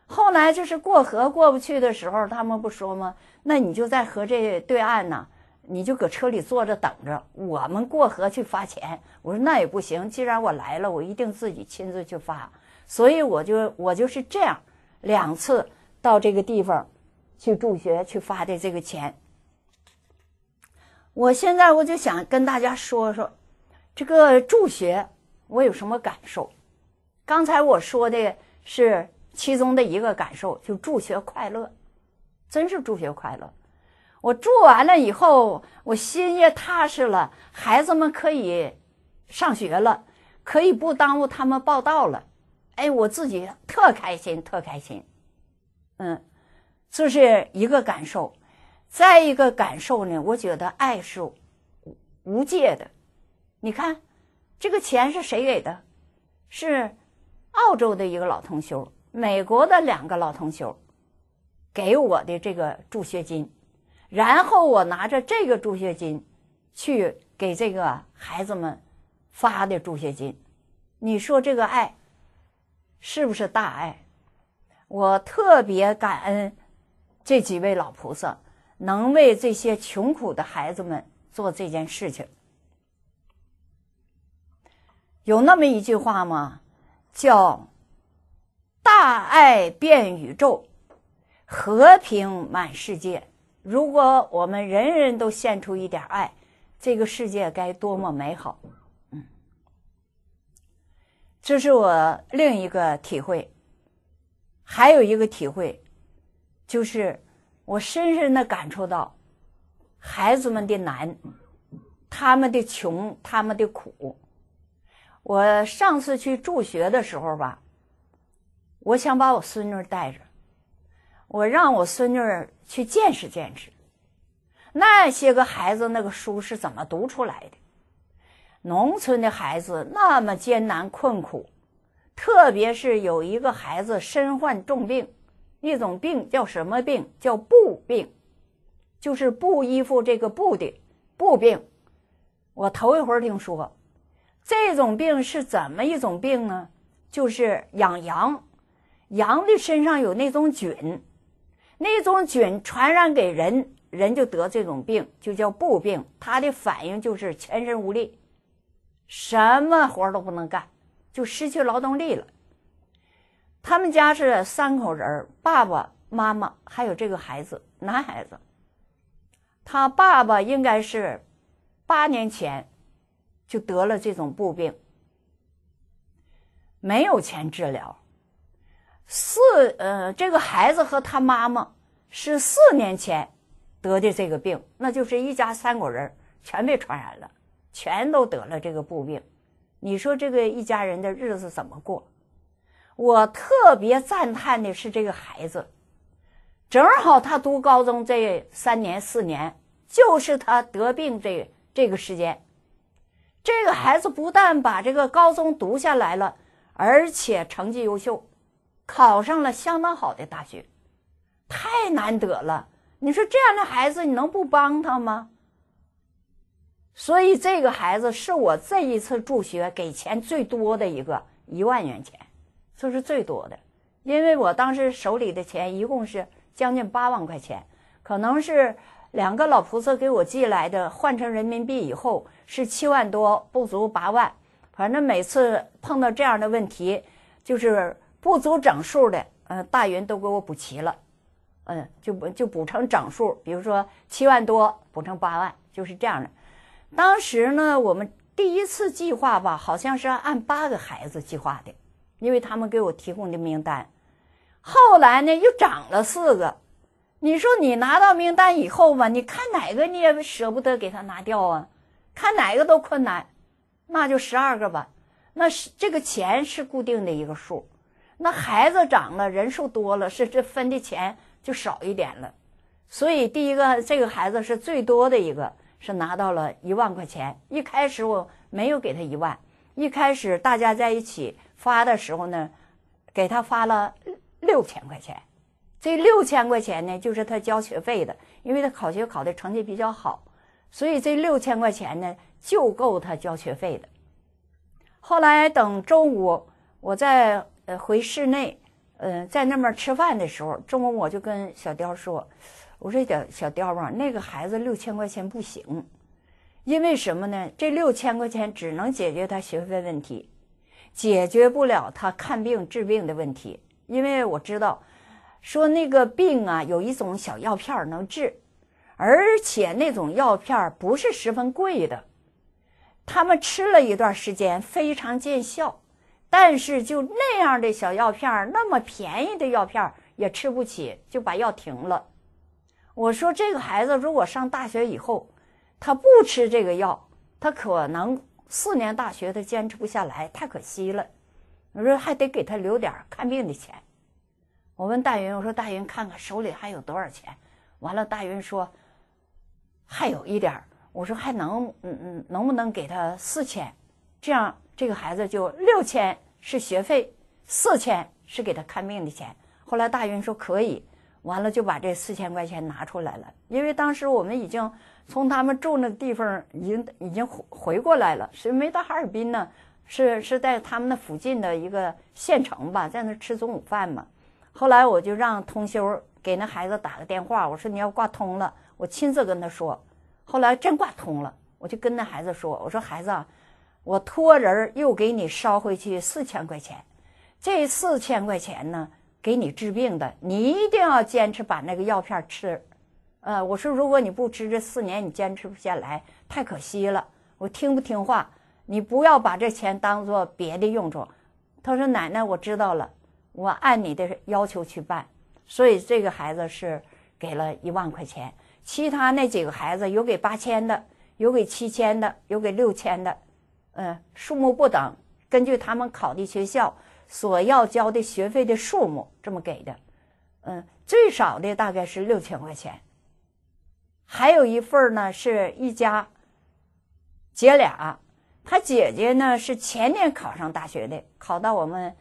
后来就是过河过不去的时候，他们不说吗？那你就在河这对岸呢，你就搁车里坐着等着，我们过河去发钱。我说那也不行，既然我来了，我一定自己亲自去发。所以我就我就是这样两次到这个地方去助学去发的这个钱。我现在我就想跟大家说说这个助学，我有什么感受？刚才我说的是其中的一个感受，就助学快乐，真是助学快乐。我助完了以后，我心也踏实了，孩子们可以上学了，可以不耽误他们报道了，哎，我自己特开心，特开心。嗯，这是一个感受。再一个感受呢，我觉得爱是无界的。你看，这个钱是谁给的？是澳洲的一个老同学，美国的两个老同学给我的这个助学金。然后我拿着这个助学金去给这个孩子们发的助学金。你说这个爱是不是大爱？我特别感恩这几位老菩萨。能为这些穷苦的孩子们做这件事情，有那么一句话吗？叫“大爱变宇宙，和平满世界”。如果我们人人都献出一点爱，这个世界该多么美好！嗯，这是我另一个体会。还有一个体会，就是。我深深的感受到，孩子们的难，他们的穷，他们的苦。我上次去助学的时候吧，我想把我孙女带着，我让我孙女去见识见识那些个孩子那个书是怎么读出来的。农村的孩子那么艰难困苦，特别是有一个孩子身患重病。一种病叫什么病？叫布病，就是布衣服这个布的布病。我头一回儿听说，这种病是怎么一种病呢？就是养羊，羊的身上有那种菌，那种菌传染给人，人就得这种病，就叫布病。它的反应就是全身无力，什么活儿都不能干，就失去劳动力了。他们家是三口人爸爸妈妈还有这个孩子，男孩子。他爸爸应该是八年前就得了这种布病，没有钱治疗。四呃，这个孩子和他妈妈是四年前得的这个病，那就是一家三口人全被传染了，全都得了这个布病。你说这个一家人的日子怎么过？我特别赞叹的是这个孩子，正好他读高中这三年四年，就是他得病这这个时间，这个孩子不但把这个高中读下来了，而且成绩优秀，考上了相当好的大学，太难得了。你说这样的孩子，你能不帮他吗？所以这个孩子是我这一次助学给钱最多的一个，一万元钱。就是最多的，因为我当时手里的钱一共是将近八万块钱，可能是两个老菩萨给我寄来的，换成人民币以后是七万多，不足八万。反正每次碰到这样的问题，就是不足整数的，嗯，大云都给我补齐了，嗯，就补就补成整数，比如说七万多补成八万，就是这样的。当时呢，我们第一次计划吧，好像是按八个孩子计划的。因为他们给我提供的名单，后来呢又涨了四个。你说你拿到名单以后吧，你看哪个你也舍不得给他拿掉啊？看哪个都困难，那就十二个吧。那是这个钱是固定的一个数。那孩子长了，人数多了，是这分的钱就少一点了。所以第一个这个孩子是最多的一个，是拿到了一万块钱。一开始我没有给他一万，一开始大家在一起。发的时候呢，给他发了六千块钱。这六千块钱呢，就是他交学费的，因为他考学考的成绩比较好，所以这六千块钱呢就够他交学费的。后来等中午我在呃回室内，嗯，在那边吃饭的时候，中午我就跟小刁说：“我说小小刁嘛，那个孩子六千块钱不行，因为什么呢？这六千块钱只能解决他学费问题。”解决不了他看病治病的问题，因为我知道，说那个病啊，有一种小药片能治，而且那种药片不是十分贵的，他们吃了一段时间非常见效，但是就那样的小药片，那么便宜的药片也吃不起，就把药停了。我说这个孩子如果上大学以后，他不吃这个药，他可能。四年大学他坚持不下来，太可惜了。我说还得给他留点看病的钱。我问大云，我说大云看看手里还有多少钱。完了，大云说还有一点我说还能嗯嗯，能不能给他四千？这样这个孩子就六千是学费，四千是给他看病的钱。后来大云说可以。完了就把这四千块钱拿出来了，因为当时我们已经从他们住那地方已经已经回过来了，是没到哈尔滨呢，是是在他们那附近的一个县城吧，在那吃中午饭嘛。后来我就让通修给那孩子打个电话，我说你要挂通了，我亲自跟他说。后来真挂通了，我就跟那孩子说，我说孩子，我托人又给你捎回去四千块钱，这四千块钱呢。给你治病的，你一定要坚持把那个药片吃。呃，我说如果你不吃，这四年你坚持不下来，太可惜了。我听不听话？你不要把这钱当做别的用处。他说：“奶奶，我知道了，我按你的要求去办。”所以这个孩子是给了一万块钱，其他那几个孩子有给八千的，有给七千的，有给六千的，呃，数目不等，根据他们考的学校。所要交的学费的数目这么给的，嗯，最少的大概是六千块钱。还有一份呢，是一家姐俩，她姐姐呢是前年考上大学的，考到我们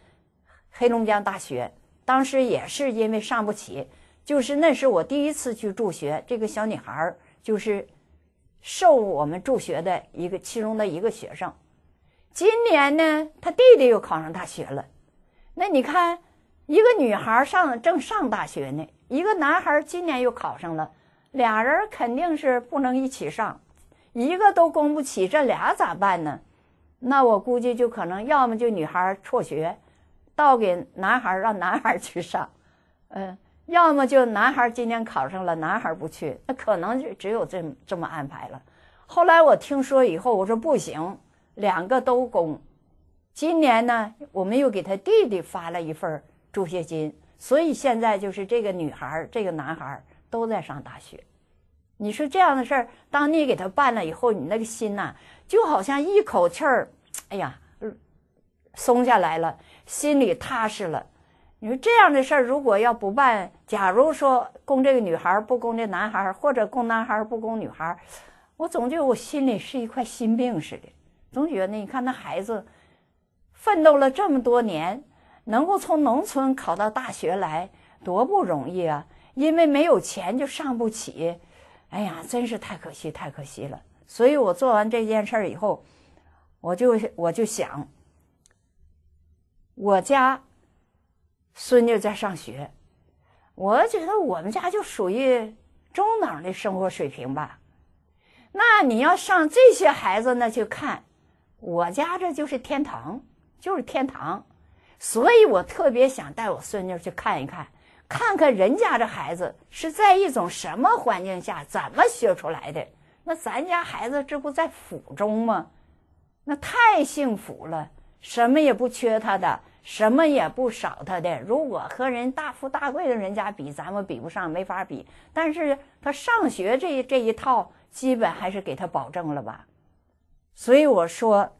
黑龙江大学，当时也是因为上不起，就是那是我第一次去助学。这个小女孩就是受我们助学的一个其中的一个学生。今年呢，她弟弟又考上大学了。那你看，一个女孩上正上大学呢，一个男孩今年又考上了，俩人肯定是不能一起上，一个都供不起，这俩咋办呢？那我估计就可能要么就女孩辍学，倒给男孩让男孩去上，嗯，要么就男孩今年考上了，男孩不去，那可能就只有这这么安排了。后来我听说以后，我说不行，两个都供。今年呢，我们又给他弟弟发了一份助学金，所以现在就是这个女孩这个男孩都在上大学。你说这样的事儿，当你给他办了以后，你那个心呐，就好像一口气儿，哎呀，松下来了，心里踏实了。你说这样的事儿，如果要不办，假如说供这个女孩不供这男孩或者供男孩不供女孩我总觉得我心里是一块心病似的，总觉得你看那孩子。奋斗了这么多年，能够从农村考到大学来，多不容易啊！因为没有钱就上不起，哎呀，真是太可惜，太可惜了。所以我做完这件事儿以后，我就我就想，我家孙女在上学，我觉得我们家就属于中等的生活水平吧。那你要上这些孩子那去看，我家这就是天堂。就是天堂，所以我特别想带我孙女去看一看，看看人家这孩子是在一种什么环境下怎么学出来的。那咱家孩子这不在府中吗？那太幸福了，什么也不缺他的，什么也不少他的。如果和人大富大贵的人家比，咱们比不上，没法比。但是他上学这这一套，基本还是给他保证了吧。所以我说。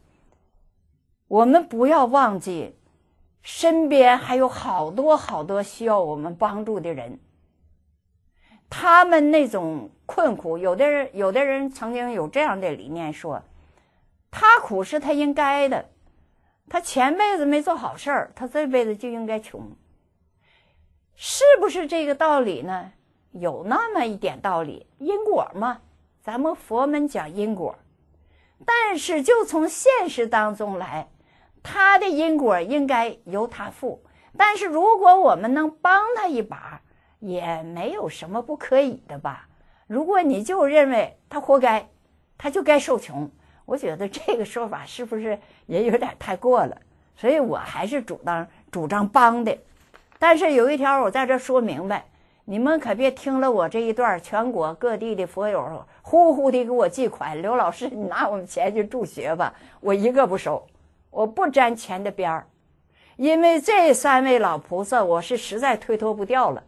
我们不要忘记，身边还有好多好多需要我们帮助的人。他们那种困苦，有的人，有的人曾经有这样的理念说：“他苦是他应该的，他前辈子没做好事儿，他这辈子就应该穷。”是不是这个道理呢？有那么一点道理，因果嘛，咱们佛门讲因果，但是就从现实当中来。他的因果应该由他负，但是如果我们能帮他一把，也没有什么不可以的吧？如果你就认为他活该，他就该受穷，我觉得这个说法是不是也有点太过了？所以我还是主张主张帮的。但是有一条，我在这说明白，你们可别听了我这一段，全国各地的佛友呼呼的给我寄款，刘老师你拿我们钱去助学吧，我一个不收。我不沾钱的边儿，因为这三位老菩萨，我是实在推脱不掉了。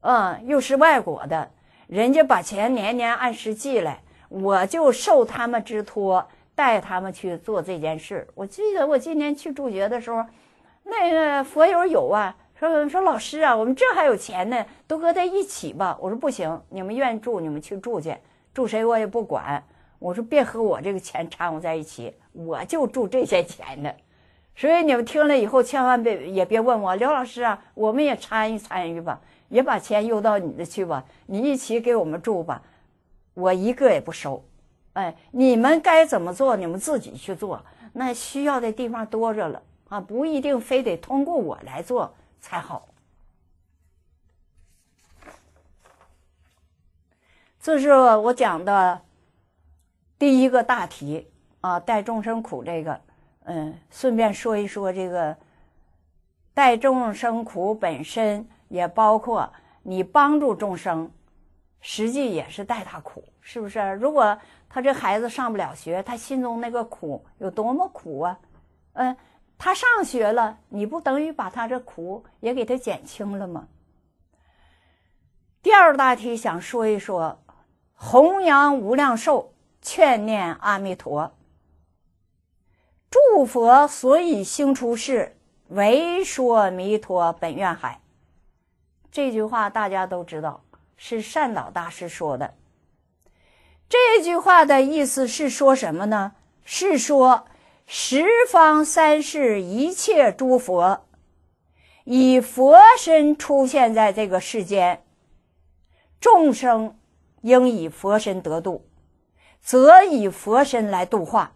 嗯，又是外国的，人家把钱年年按时寄来，我就受他们之托，带他们去做这件事我记得我今年去助学的时候，那个佛友有啊，说说老师啊，我们这还有钱呢，都搁在一起吧。我说不行，你们愿住你们去住去，住谁我也不管。我说别和我这个钱掺和在一起。我就住这些钱的，所以你们听了以后，千万别也别问我，刘老师啊，我们也参与参与吧，也把钱邮到你那去吧，你一起给我们住吧，我一个也不收。哎，你们该怎么做，你们自己去做，那需要的地方多着了啊，不一定非得通过我来做才好。这是我讲的第一个大题。啊，带众生苦这个，嗯，顺便说一说这个，带众生苦本身也包括你帮助众生，实际也是带他苦，是不是？如果他这孩子上不了学，他心中那个苦有多么苦啊？嗯，他上学了，你不等于把他这苦也给他减轻了吗？第二大题想说一说弘扬无量寿，劝念阿弥陀。诸佛所以兴出世，为说弥陀本愿海。这句话大家都知道，是善导大师说的。这句话的意思是说什么呢？是说十方三世一切诸佛，以佛身出现在这个世间，众生应以佛身得度，则以佛身来度化。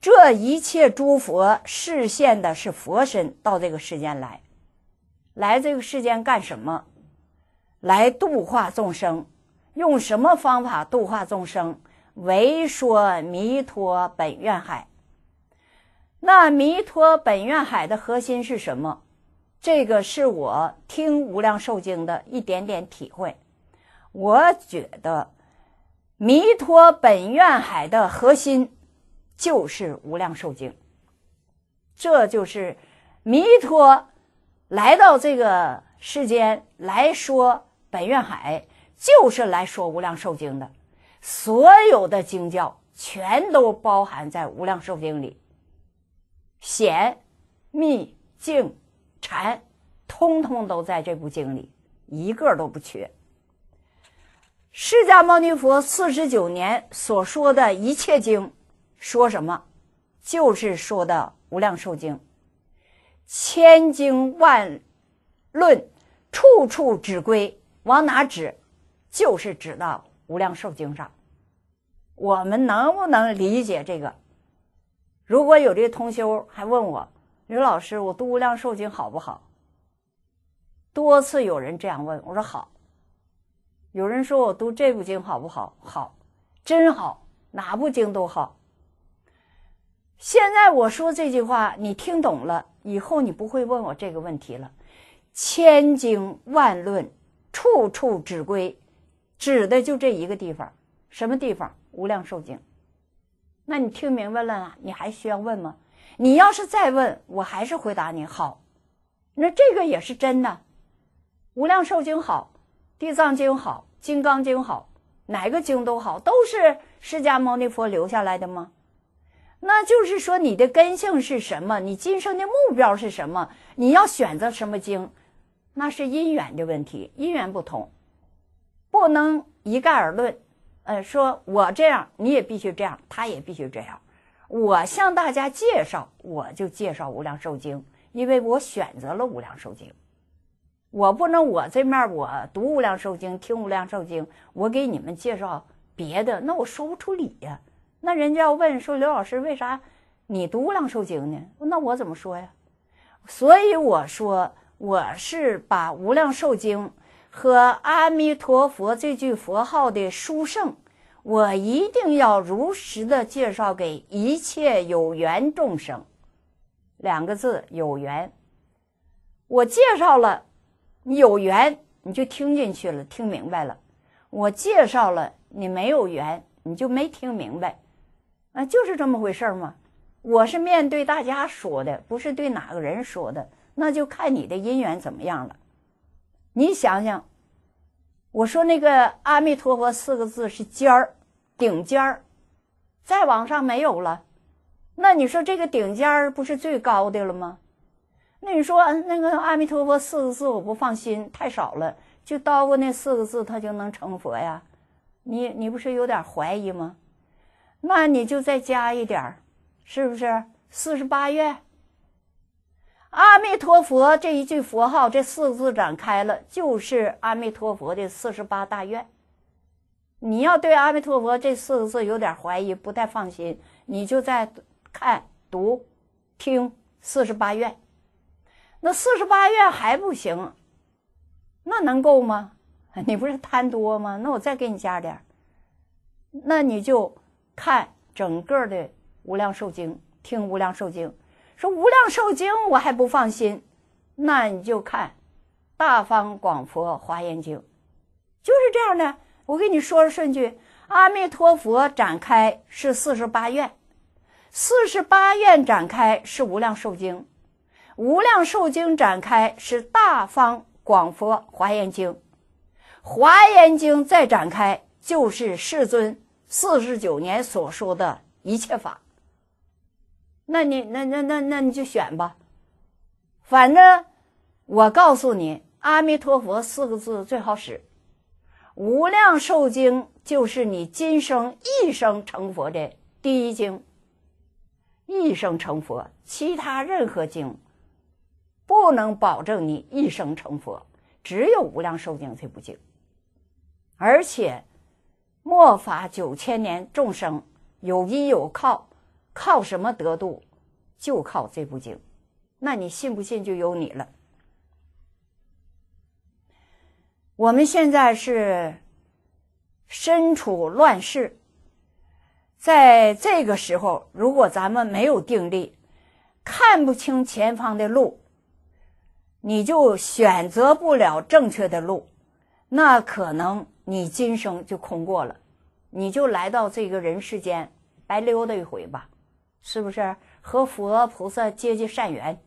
这一切诸佛示现的是佛身到这个世间来，来这个世间干什么？来度化众生，用什么方法度化众生？唯说弥陀本愿海。那弥陀本愿海的核心是什么？这个是我听无量寿经的一点点体会。我觉得弥陀本愿海的核心。就是无量寿经，这就是弥陀来到这个世间来说本愿海，就是来说无量寿经的。所有的经教全都包含在无量寿经里，显、密、净、禅，通通都在这部经里，一个都不缺。释迦牟尼佛四十九年所说的一切经。说什么，就是说的《无量寿经》，千经万论，处处指归，往哪指，就是指到《无量寿经》上。我们能不能理解这个？如果有这个同修还问我，刘老师，我读《无量寿经》好不好？”多次有人这样问，我说：“好。”有人说：“我读这部经好不好？”“好，真好，哪部经都好。”现在我说这句话，你听懂了以后，你不会问我这个问题了。千经万论，处处指归，指的就这一个地方。什么地方？无量寿经。那你听明白了你还需要问吗？你要是再问，我还是回答你好。那这个也是真的。无量寿经好，地藏经好，金刚经好，哪个经都好，都是释迦牟尼佛留下来的吗？那就是说，你的根性是什么？你今生的目标是什么？你要选择什么经？那是因缘的问题，因缘不同，不能一概而论。呃，说我这样，你也必须这样，他也必须这样。我向大家介绍，我就介绍无量寿经，因为我选择了无量寿经。我不能，我这面我读无量寿经，听无量寿经，我给你们介绍别的，那我说不出理呀。那人家要问说刘老师为啥你读《无量寿经》呢？那我怎么说呀？所以我说我是把《无量寿经》和阿弥陀佛这句佛号的殊胜，我一定要如实的介绍给一切有缘众生。两个字有缘，我介绍了，你有缘你就听进去了，听明白了；我介绍了，你没有缘，你就没听明白。那就是这么回事儿嘛，我是面对大家说的，不是对哪个人说的。那就看你的姻缘怎么样了。你想想，我说那个阿弥陀佛四个字是尖儿，顶尖儿，再往上没有了。那你说这个顶尖儿不是最高的了吗？那你说，嗯，那个阿弥陀佛四个字我不放心，太少了。就叨咕那四个字，他就能成佛呀？你你不是有点怀疑吗？那你就再加一点儿，是不是？四十八愿。阿弥陀佛这一句佛号，这四个字展开了，就是阿弥陀佛的四十八大愿。你要对阿弥陀佛这四个字有点怀疑，不太放心，你就再看读听四十八愿。那四十八愿还不行，那能够吗？(laughs) 你不是贪多吗？那我再给你加点那你就。看整个的无量寿经，听无量寿经，说无量寿经我还不放心，那你就看大方广佛华严经，就是这样的。我给你说了顺序：阿弥陀佛展开是四十八愿，四十八愿展开是无量寿经，无量寿经展开是大方广佛华严经，华严经再展开就是世尊。四十九年所说的一切法，那你那那那那你就选吧。反正我告诉你，阿弥陀佛四个字最好使。无量寿经就是你今生一生成佛的第一经。一生成佛，其他任何经不能保证你一生成佛，只有无量寿经才不经，而且。末法九千年，众生有依有靠，靠什么得度？就靠这部经。那你信不信就由你了。我们现在是身处乱世，在这个时候，如果咱们没有定力，看不清前方的路，你就选择不了正确的路，那可能。你今生就空过了，你就来到这个人世间白溜达一回吧，是不是？和佛菩萨结结善缘，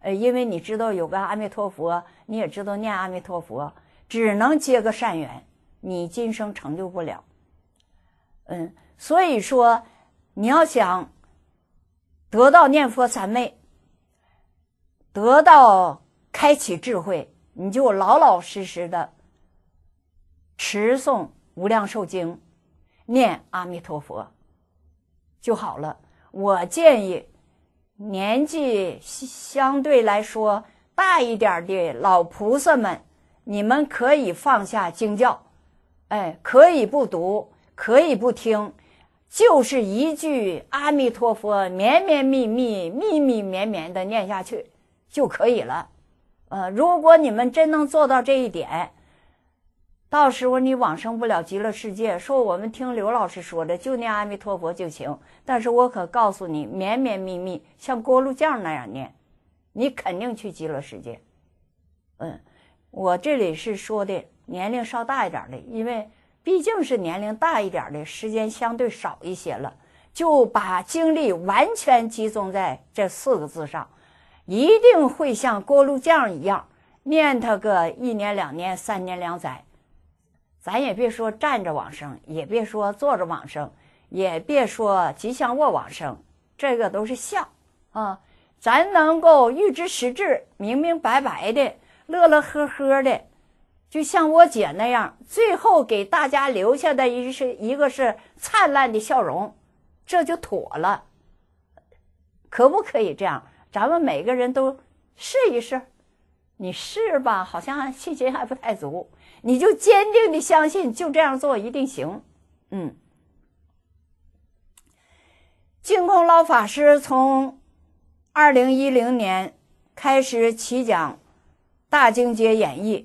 呃，因为你知道有个阿弥陀佛，你也知道念阿弥陀佛，只能结个善缘。你今生成就不了，嗯，所以说你要想得到念佛三昧，得到开启智慧，你就老老实实的。持诵《无量寿经》，念阿弥陀佛就好了。我建议，年纪相对来说大一点的老菩萨们，你们可以放下经教，哎，可以不读，可以不听，就是一句阿弥陀佛，绵绵密密，密密绵绵的念下去就可以了。呃，如果你们真能做到这一点。到时候你往生不了极乐世界。说我们听刘老师说的，就念阿弥陀佛就行。但是我可告诉你，绵绵密密像锅炉匠那样念，你肯定去极乐世界。嗯，我这里是说的年龄稍大一点的，因为毕竟是年龄大一点的，时间相对少一些了，就把精力完全集中在这四个字上，一定会像锅炉匠一样念他个一年两年三年两载。咱也别说站着往生，也别说坐着往生，也别说吉祥卧往生，这个都是相啊。咱能够预知实质，明明白白的，乐乐呵呵的，就像我姐那样，最后给大家留下的一是一个是灿烂的笑容，这就妥了。可不可以这样？咱们每个人都试一试。你试吧，好像信心还不太足。你就坚定的相信，就这样做一定行。嗯，净空老法师从二零一零年开始起讲《大经解演义》，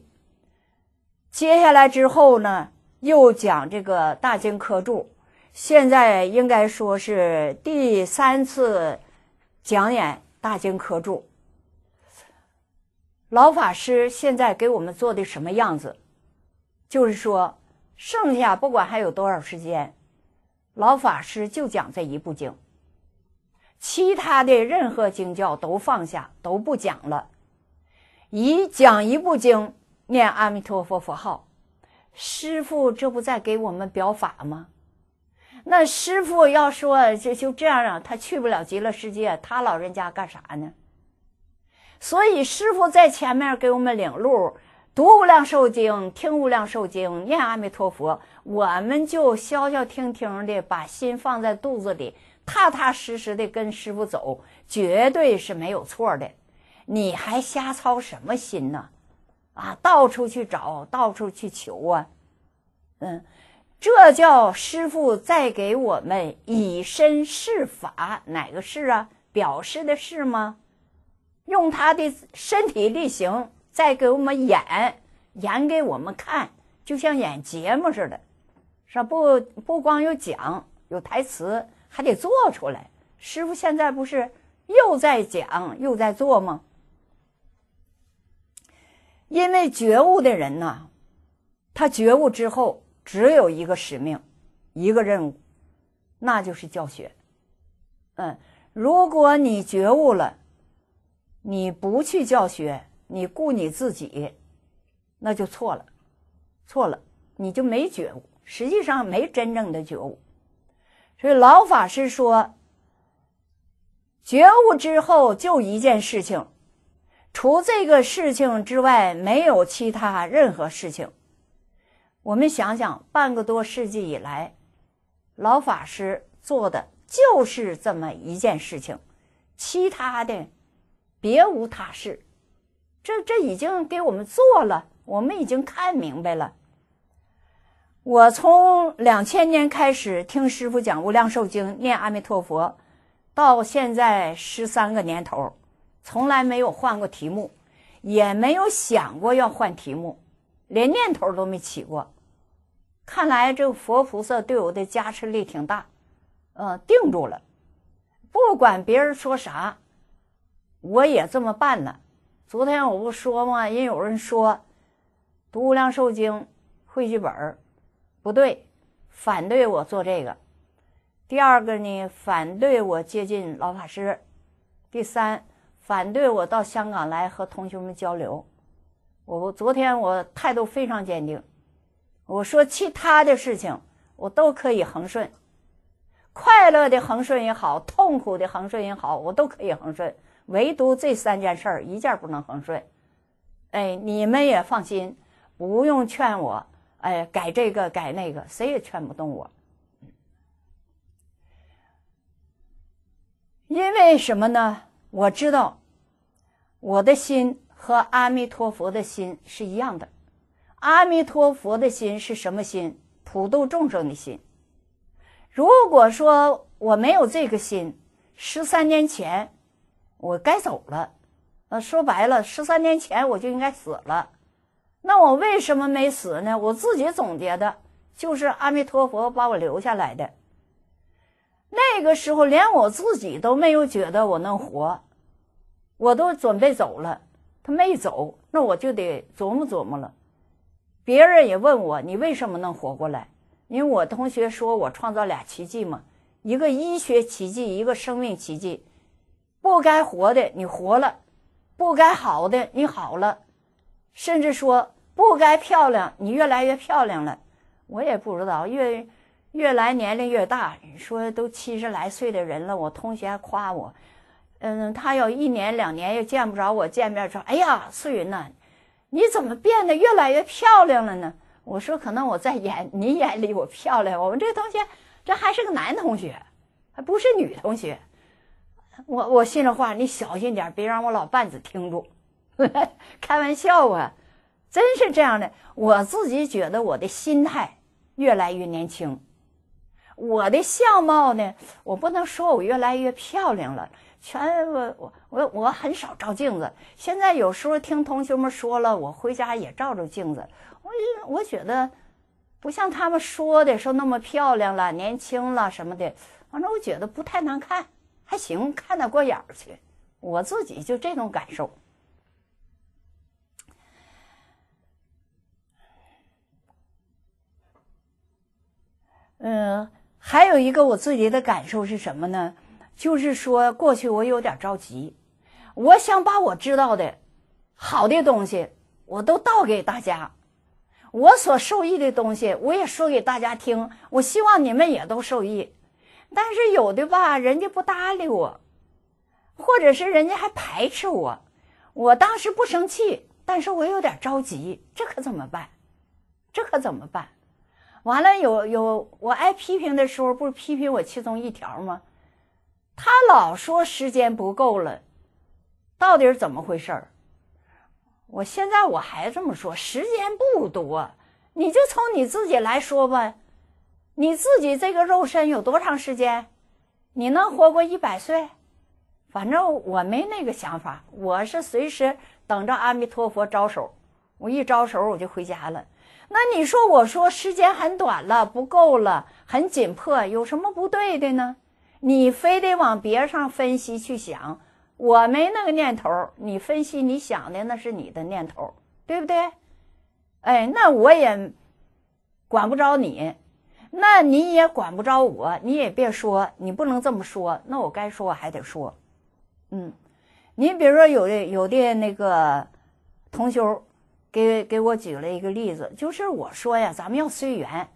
接下来之后呢，又讲这个《大经科注》，现在应该说是第三次讲演《大经科注》。老法师现在给我们做的什么样子？就是说，剩下不管还有多少时间，老法师就讲这一部经，其他的任何经教都放下，都不讲了。一讲一部经，念阿弥陀佛佛号，师傅这不在给我们表法吗？那师傅要说这就这样啊，他去不了极乐世界，他老人家干啥呢？所以师傅在前面给我们领路。读无量寿经，听无量寿经，念阿弥陀佛，我们就消消停停的，把心放在肚子里，踏踏实实的跟师傅走，绝对是没有错的。你还瞎操什么心呢？啊，到处去找，到处去求啊！嗯，这叫师傅在给我们以身试法，哪个试啊？表示的是吗？用他的身体力行。再给我们演演给我们看，就像演节目似的，是不？不光有讲有台词，还得做出来。师傅现在不是又在讲又在做吗？因为觉悟的人呢，他觉悟之后只有一个使命，一个任务，那就是教学。嗯，如果你觉悟了，你不去教学。你顾你自己，那就错了，错了，你就没觉悟，实际上没真正的觉悟。所以老法师说，觉悟之后就一件事情，除这个事情之外，没有其他任何事情。我们想想，半个多世纪以来，老法师做的就是这么一件事情，其他的别无他事。这这已经给我们做了，我们已经看明白了。我从两千年开始听师傅讲《无量寿经》，念阿弥陀佛，到现在十三个年头，从来没有换过题目，也没有想过要换题目，连念头都没起过。看来这个佛菩萨对我的加持力挺大，呃，定住了，不管别人说啥，我也这么办了。昨天我不说吗？也有人说读《无量寿经》会剧本儿不对，反对我做这个。第二个呢，反对我接近老法师。第三，反对我到香港来和同学们交流。我昨天我态度非常坚定。我说其他的事情我都可以恒顺，快乐的恒顺也好，痛苦的恒顺也好，我都可以恒顺。唯独这三件事儿一件不能横顺，哎，你们也放心，不用劝我，哎，改这个改那个，谁也劝不动我。因为什么呢？我知道我的心和阿弥陀佛的心是一样的。阿弥陀佛的心是什么心？普度众生的心。如果说我没有这个心，十三年前。我该走了，呃，说白了，十三年前我就应该死了，那我为什么没死呢？我自己总结的，就是阿弥陀佛把我留下来的。那个时候连我自己都没有觉得我能活，我都准备走了，他没走，那我就得琢磨琢磨了。别人也问我，你为什么能活过来？因为我同学说我创造俩奇迹嘛，一个医学奇迹，一个生命奇迹。不该活的你活了，不该好的你好了，甚至说不该漂亮你越来越漂亮了，我也不知道，越，越来年龄越大，说都七十来岁的人了，我同学还夸我，嗯，他有一年两年又见不着我见面说，哎呀，素云呐，你怎么变得越来越漂亮了呢？我说可能我在眼你眼里我漂亮，我们这个同学这还是个男同学，还不是女同学。我我心里话，你小心点，别让我老伴子听住。(laughs) 开玩笑啊，真是这样的。我自己觉得我的心态越来越年轻，我的相貌呢，我不能说我越来越漂亮了。全我我我我很少照镜子，现在有时候听同学们说了，我回家也照照镜子。我我觉得不像他们说的说那么漂亮了、年轻了什么的。反正我觉得不太难看。还行，看得过眼儿去。我自己就这种感受。嗯，还有一个我自己的感受是什么呢？就是说，过去我有点着急，我想把我知道的好的东西，我都倒给大家。我所受益的东西，我也说给大家听。我希望你们也都受益。但是有的吧，人家不搭理我，或者是人家还排斥我。我当时不生气，但是我有点着急，这可怎么办？这可怎么办？完了，有有我挨批评的时候，不是批评我其中一条吗？他老说时间不够了，到底是怎么回事儿？我现在我还这么说，时间不多，你就从你自己来说吧。你自己这个肉身有多长时间？你能活过一百岁？反正我没那个想法，我是随时等着阿弥陀佛招手，我一招手我就回家了。那你说，我说时间很短了，不够了，很紧迫，有什么不对的呢？你非得往别上分析去想，我没那个念头。你分析你想的，那是你的念头，对不对？哎，那我也管不着你。那你也管不着我，你也别说，你不能这么说。那我该说我还得说，嗯，您比如说有的有的那个同修，给给我举了一个例子，就是我说呀，咱们要随缘，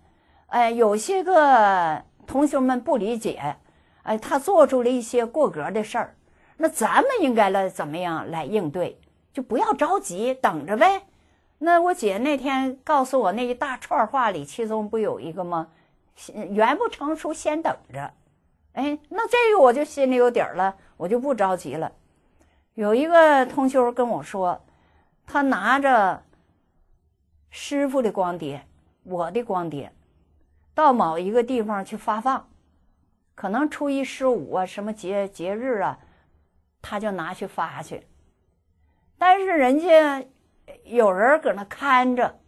哎，有些个同学们不理解，哎，他做出了一些过格的事儿，那咱们应该来怎么样来应对？就不要着急，等着呗。那我姐那天告诉我那一大串话里，其中不有一个吗？缘不成熟，先等着。哎，那这个我就心里有底儿了，我就不着急了。有一个同修跟我说，他拿着师傅的光碟，我的光碟，到某一个地方去发放，可能初一十五啊，什么节节日啊，他就拿去发去。但是人家有人搁那看着，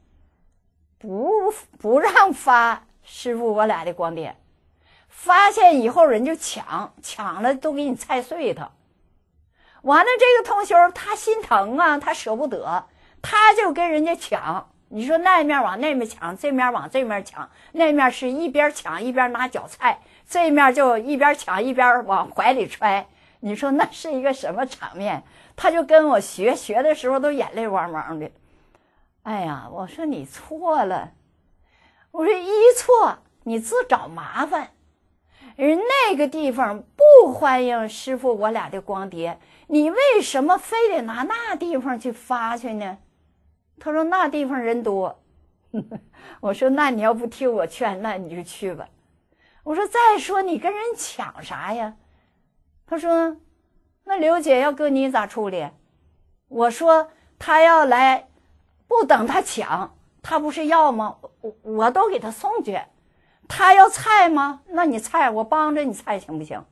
不不让发。师傅，我俩的光点发现以后，人就抢，抢了都给你踩碎它。完了，这个同学他心疼啊，他舍不得，他就跟人家抢。你说那面往那面抢，这面往这面抢，那面是一边抢一边拿脚踹，这面就一边抢一边往怀里揣。你说那是一个什么场面？他就跟我学学的时候都眼泪汪汪的。哎呀，我说你错了。我说一错，你自找麻烦，人那个地方不欢迎师傅我俩的光碟，你为什么非得拿那地方去发去呢？他说那地方人多，(laughs) 我说那你要不听我劝，那你就去吧。我说再说你跟人抢啥呀？他说那刘姐要跟你咋处理？我说他要来，不等他抢。他不是要吗？我我都给他送去，他要菜吗？那你菜我帮着你菜行不行？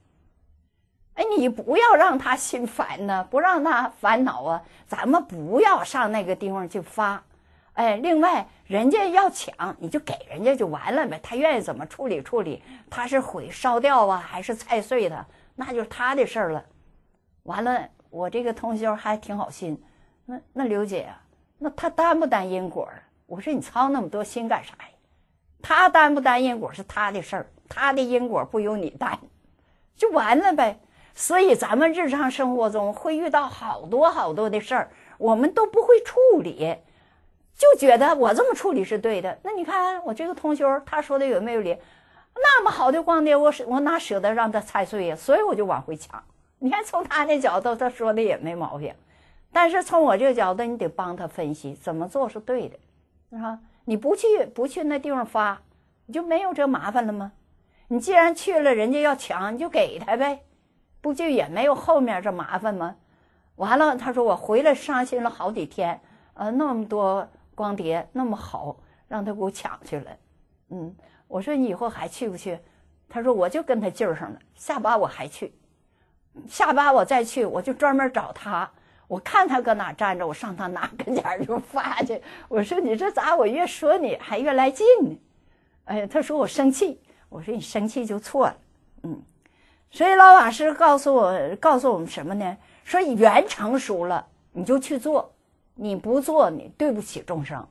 哎，你不要让他心烦呢，不让他烦恼啊。咱们不要上那个地方去发，哎。另外，人家要抢，你就给人家就完了呗。他愿意怎么处理处理，他是毁烧掉啊，还是菜碎他，那就是他的事儿了。完了，我这个同学还挺好心，那那刘姐那他担不担因果？我说你操那么多心干啥呀？他担不担因果是他的事儿，他的因果不由你担，就完了呗。所以咱们日常生活中会遇到好多好多的事儿，我们都不会处理，就觉得我这么处理是对的。那你看我这个同学他说的有没有理？那么好的光碟，我舍我哪舍得让他踩碎呀？所以我就往回抢。你看从他的角度他说的也没毛病，但是从我这个角度，你得帮他分析怎么做是对的。啊，你不去不去那地方发，你就没有这麻烦了吗？你既然去了，人家要抢，你就给他呗，不就也没有后面这麻烦吗？完了，他说我回来伤心了好几天，呃，那么多光碟那么好，让他给我抢去了。嗯，我说你以后还去不去？他说我就跟他劲儿上了，下巴我还去，下巴我再去，我就专门找他。我看他搁哪站着，我上他哪跟前就发去。我说你这咋？我越说你还越来劲呢。哎呀，他说我生气。我说你生气就错了。嗯，所以老法师告诉我，告诉我们什么呢？说缘成熟了，你就去做。你不做，你对不起众生。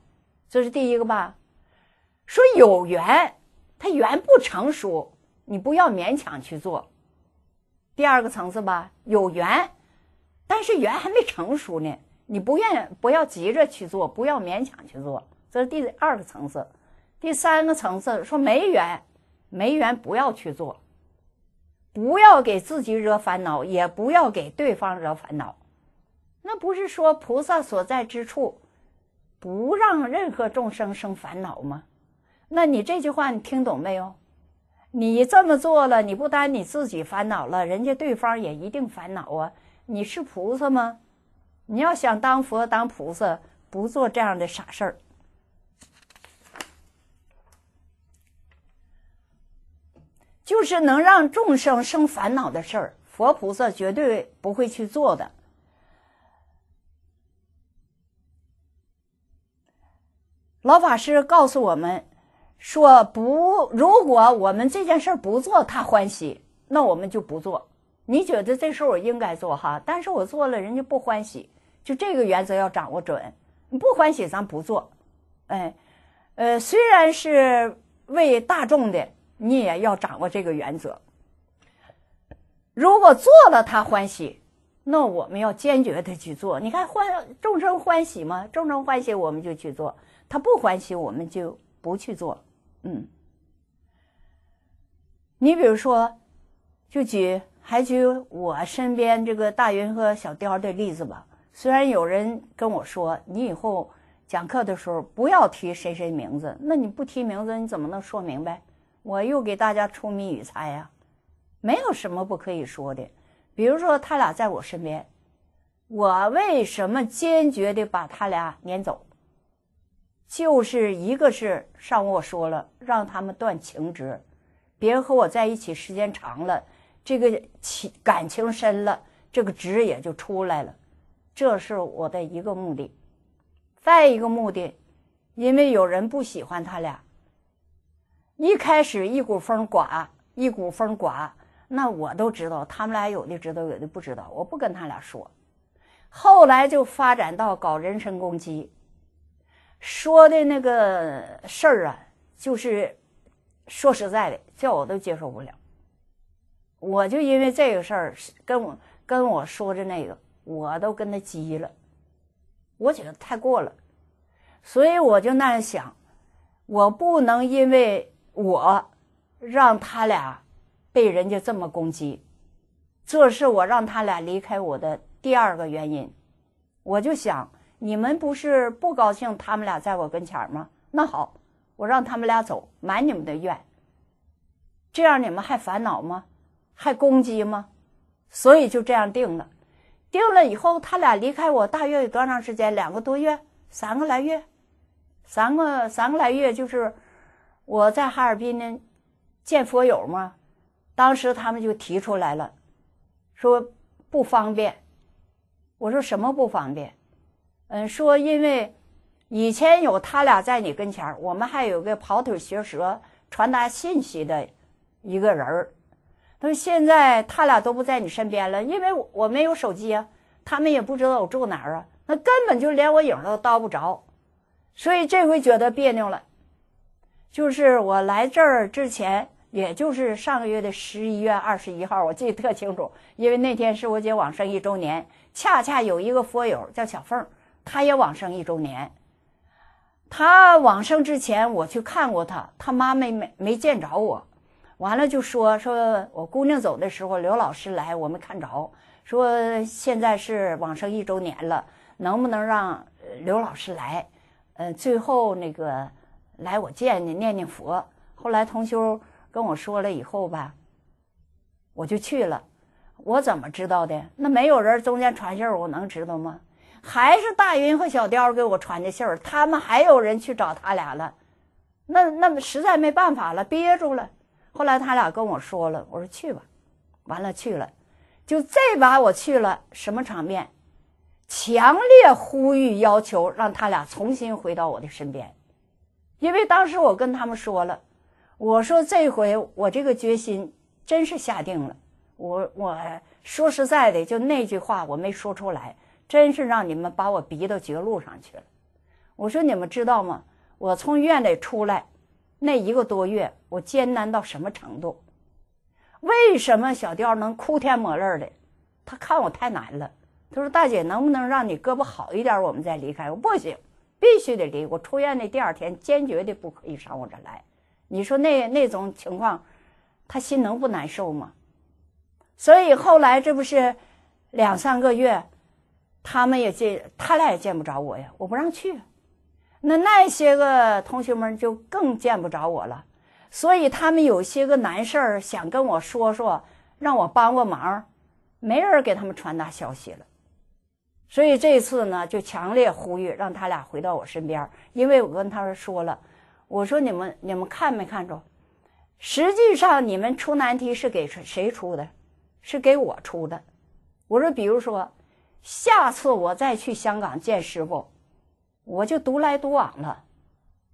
这是第一个吧。说有缘，他缘不成熟，你不要勉强去做。第二个层次吧，有缘。但是缘还没成熟呢，你不愿不要急着去做，不要勉强去做。这是第二个层次，第三个层次说没缘，没缘不要去做，不要给自己惹烦恼，也不要给对方惹烦恼。那不是说菩萨所在之处不让任何众生生烦恼吗？那你这句话你听懂没有？你这么做了，你不单你自己烦恼了，人家对方也一定烦恼啊。你是菩萨吗？你要想当佛当菩萨，不做这样的傻事儿，就是能让众生生烦恼的事儿，佛菩萨绝对不会去做的。老法师告诉我们说，不，如果我们这件事不做，他欢喜，那我们就不做。你觉得这事我应该做哈？但是我做了人家不欢喜，就这个原则要掌握准。你不欢喜，咱不做。哎，呃，虽然是为大众的，你也要掌握这个原则。如果做了他欢喜，那我们要坚决的去做。你看欢众生欢喜吗？众生欢喜，我们就去做；他不欢喜，我们就不去做。嗯。你比如说，就举。还举我身边这个大云和小雕的例子吧。虽然有人跟我说：“你以后讲课的时候不要提谁谁名字。”那你不提名字，你怎么能说明白？我又给大家出谜语猜呀，没有什么不可以说的。比如说，他俩在我身边，我为什么坚决的把他俩撵走？就是一个是上午我说了，让他们断情职，别和我在一起时间长了。这个情感情深了，这个值也就出来了，这是我的一个目的。再一个目的，因为有人不喜欢他俩。一开始一股风刮，一股风刮，那我都知道，他们俩有的知道，有的不知道。我不跟他俩说。后来就发展到搞人身攻击，说的那个事儿啊，就是说实在的，叫我都接受不了。我就因为这个事儿，跟我跟我说的那个，我都跟他急了。我觉得太过了，所以我就那样想，我不能因为我让他俩被人家这么攻击，这是我让他俩离开我的第二个原因。我就想，你们不是不高兴他们俩在我跟前儿吗？那好，我让他们俩走，满你们的愿，这样你们还烦恼吗？还攻击吗？所以就这样定了。定了以后，他俩离开我大约有多长时间？两个多月，三个来月，三个三个来月，就是我在哈尔滨呢，见佛友嘛。当时他们就提出来了，说不方便。我说什么不方便？嗯，说因为以前有他俩在你跟前我们还有个跑腿、学舌、传达信息的一个人儿。他说现在他俩都不在你身边了，因为我我没有手机啊，他们也不知道我住哪儿啊，那根本就连我影都叨不着，所以这回觉得别扭了。就是我来这儿之前，也就是上个月的十一月二十一号，我记得特清楚，因为那天是我姐往生一周年，恰恰有一个佛友叫小凤，她也往生一周年，她往生之前我去看过她，她妈没没没见着我。完了就说说，我姑娘走的时候，刘老师来我没看着。说现在是往生一周年了，能不能让刘老师来？呃，最后那个来我见见，念念佛。后来同修跟我说了以后吧，我就去了。我怎么知道的？那没有人中间传信儿，我能知道吗？还是大云和小雕给我传的信儿。他们还有人去找他俩了，那那么实在没办法了，憋住了。后来他俩跟我说了，我说去吧，完了去了，就这把我去了，什么场面？强烈呼吁要求让他俩重新回到我的身边，因为当时我跟他们说了，我说这回我这个决心真是下定了，我我说实在的，就那句话我没说出来，真是让你们把我逼到绝路上去了。我说你们知道吗？我从院里出来。那一个多月，我艰难到什么程度？为什么小刁能哭天抹泪的？他看我太难了，他说：“大姐，能不能让你胳膊好一点，我们再离开？”我不行，必须得离。我出院的第二天，坚决的不可以上我这来。你说那那种情况，他心能不难受吗？所以后来这不是两三个月，他们也见他俩也见不着我呀，我不让去。那那些个同学们就更见不着我了，所以他们有些个难事儿想跟我说说，让我帮个忙，没人给他们传达消息了。所以这次呢，就强烈呼吁让他俩回到我身边，因为我跟他们说了，我说你们你们看没看着？实际上你们出难题是给谁出的？是给我出的。我说，比如说，下次我再去香港见师傅。我就独来独往了，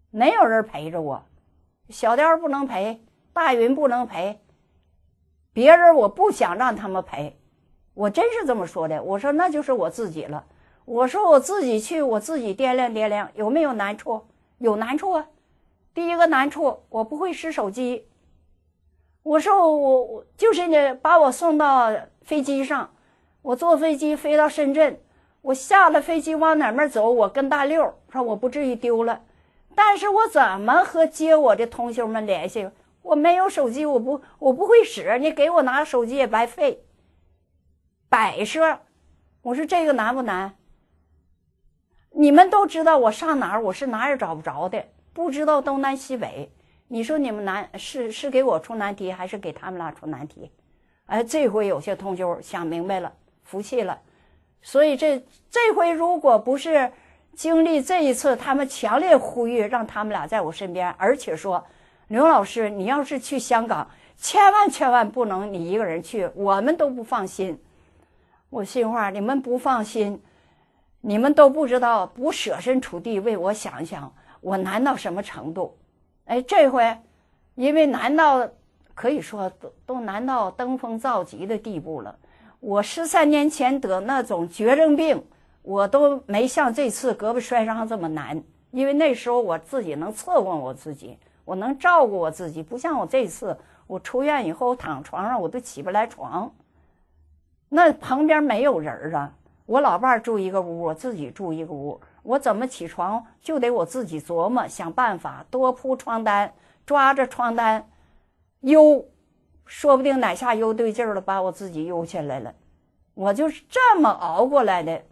没有人陪着我。小雕不能陪，大云不能陪，别人我不想让他们陪。我真是这么说的。我说那就是我自己了。我说我自己去，我自己掂量掂量有没有难处。有难处啊，第一个难处我不会使手机。我说我就是呢，把我送到飞机上，我坐飞机飞到深圳。我下了飞机往哪门走？我跟大六说我不至于丢了，但是我怎么和接我的同学们联系？我没有手机，我不我不会使，你给我拿手机也白费。摆设，我说这个难不难？你们都知道我上哪儿，我是哪儿也找不着的，不知道东南西北。你说你们难是是给我出难题，还是给他们俩出难题？哎，这回有些同学想明白了，服气了。所以这这回如果不是经历这一次，他们强烈呼吁让他们俩在我身边，而且说刘老师，你要是去香港，千万千万不能你一个人去，我们都不放心。我心话，你们不放心，你们都不知道不舍身处地为我想一想，我难到什么程度？哎，这回因为难到可以说都都难到登峰造极的地步了。我十三年前得那种绝症病，我都没像这次胳膊摔伤这么难，因为那时候我自己能测过我自己，我能照顾我自己，不像我这次，我出院以后躺床上我都起不来床。那旁边没有人啊，我老伴住一个屋，我自己住一个屋，我怎么起床就得我自己琢磨想办法，多铺床单，抓着床单，悠。说不定哪下又对劲儿了，把我自己悠起来了。我就是这么熬过来的。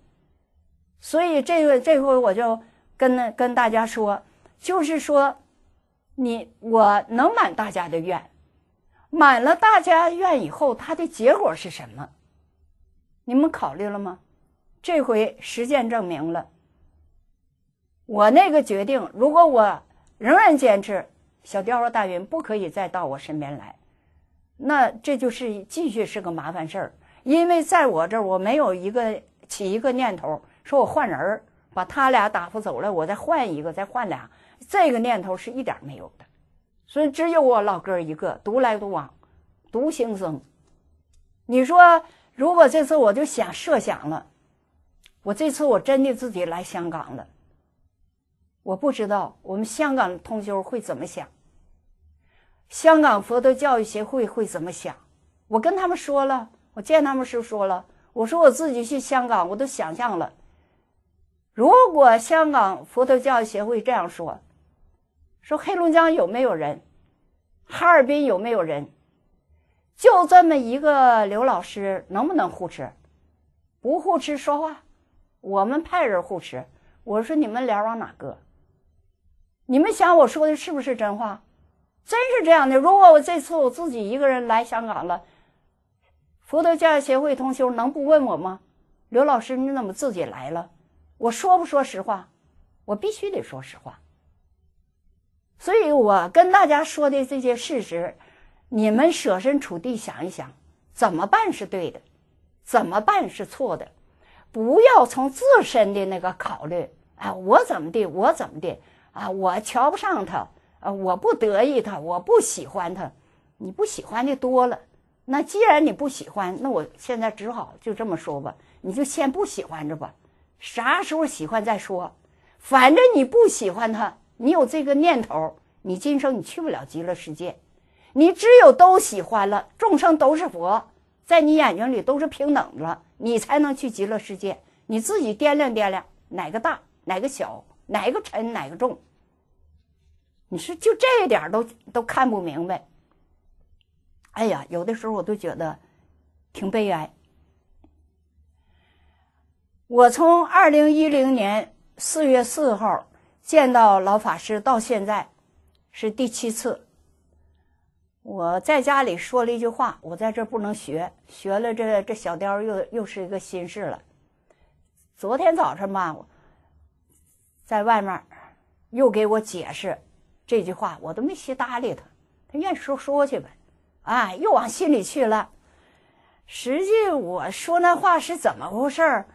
所以这个这回我就跟跟大家说，就是说，你我能满大家的愿，满了大家愿以后，它的结果是什么？你们考虑了吗？这回实践证明了，我那个决定，如果我仍然坚持，小雕和大云不可以再到我身边来。那这就是继续是个麻烦事儿，因为在我这儿我没有一个起一个念头，说我换人儿，把他俩打发走了，我再换一个，再换俩，这个念头是一点没有的，所以只有我老哥一个独来独往，独行僧。你说，如果这次我就想设想了，我这次我真的自己来香港了，我不知道我们香港同学会怎么想。香港佛陀教育协会会怎么想？我跟他们说了，我见他们时说了，我说我自己去香港，我都想象了。如果香港佛陀教育协会这样说，说黑龙江有没有人，哈尔滨有没有人，就这么一个刘老师，能不能护持？不护持说话，我们派人护持。我说你们脸往哪搁？你们想我说的是不是真话？真是这样的。如果我这次我自己一个人来香港了，佛头教育协会同学能不问我吗？刘老师，你怎么自己来了？我说不说实话？我必须得说实话。所以我跟大家说的这些事实，你们设身处地想一想，怎么办是对的，怎么办是错的？不要从自身的那个考虑啊，我怎么的，我怎么的，啊，我瞧不上他。啊，我不得意他，我不喜欢他，你不喜欢的多了。那既然你不喜欢，那我现在只好就这么说吧，你就先不喜欢着吧，啥时候喜欢再说。反正你不喜欢他，你有这个念头，你今生你去不了极乐世界。你只有都喜欢了，众生都是佛，在你眼睛里都是平等的，你才能去极乐世界。你自己掂量掂量，哪个大，哪个小，哪个沉，哪个重。你是就这一点都都看不明白，哎呀，有的时候我都觉得挺悲哀。我从二零一零年四月四号见到老法师到现在是第七次。我在家里说了一句话，我在这不能学，学了这这小雕又又是一个心事了。昨天早上吧，在外面又给我解释。这句话我都没稀搭理他，他愿意说说去呗，啊，又往心里去了。实际我说那话是怎么回事儿？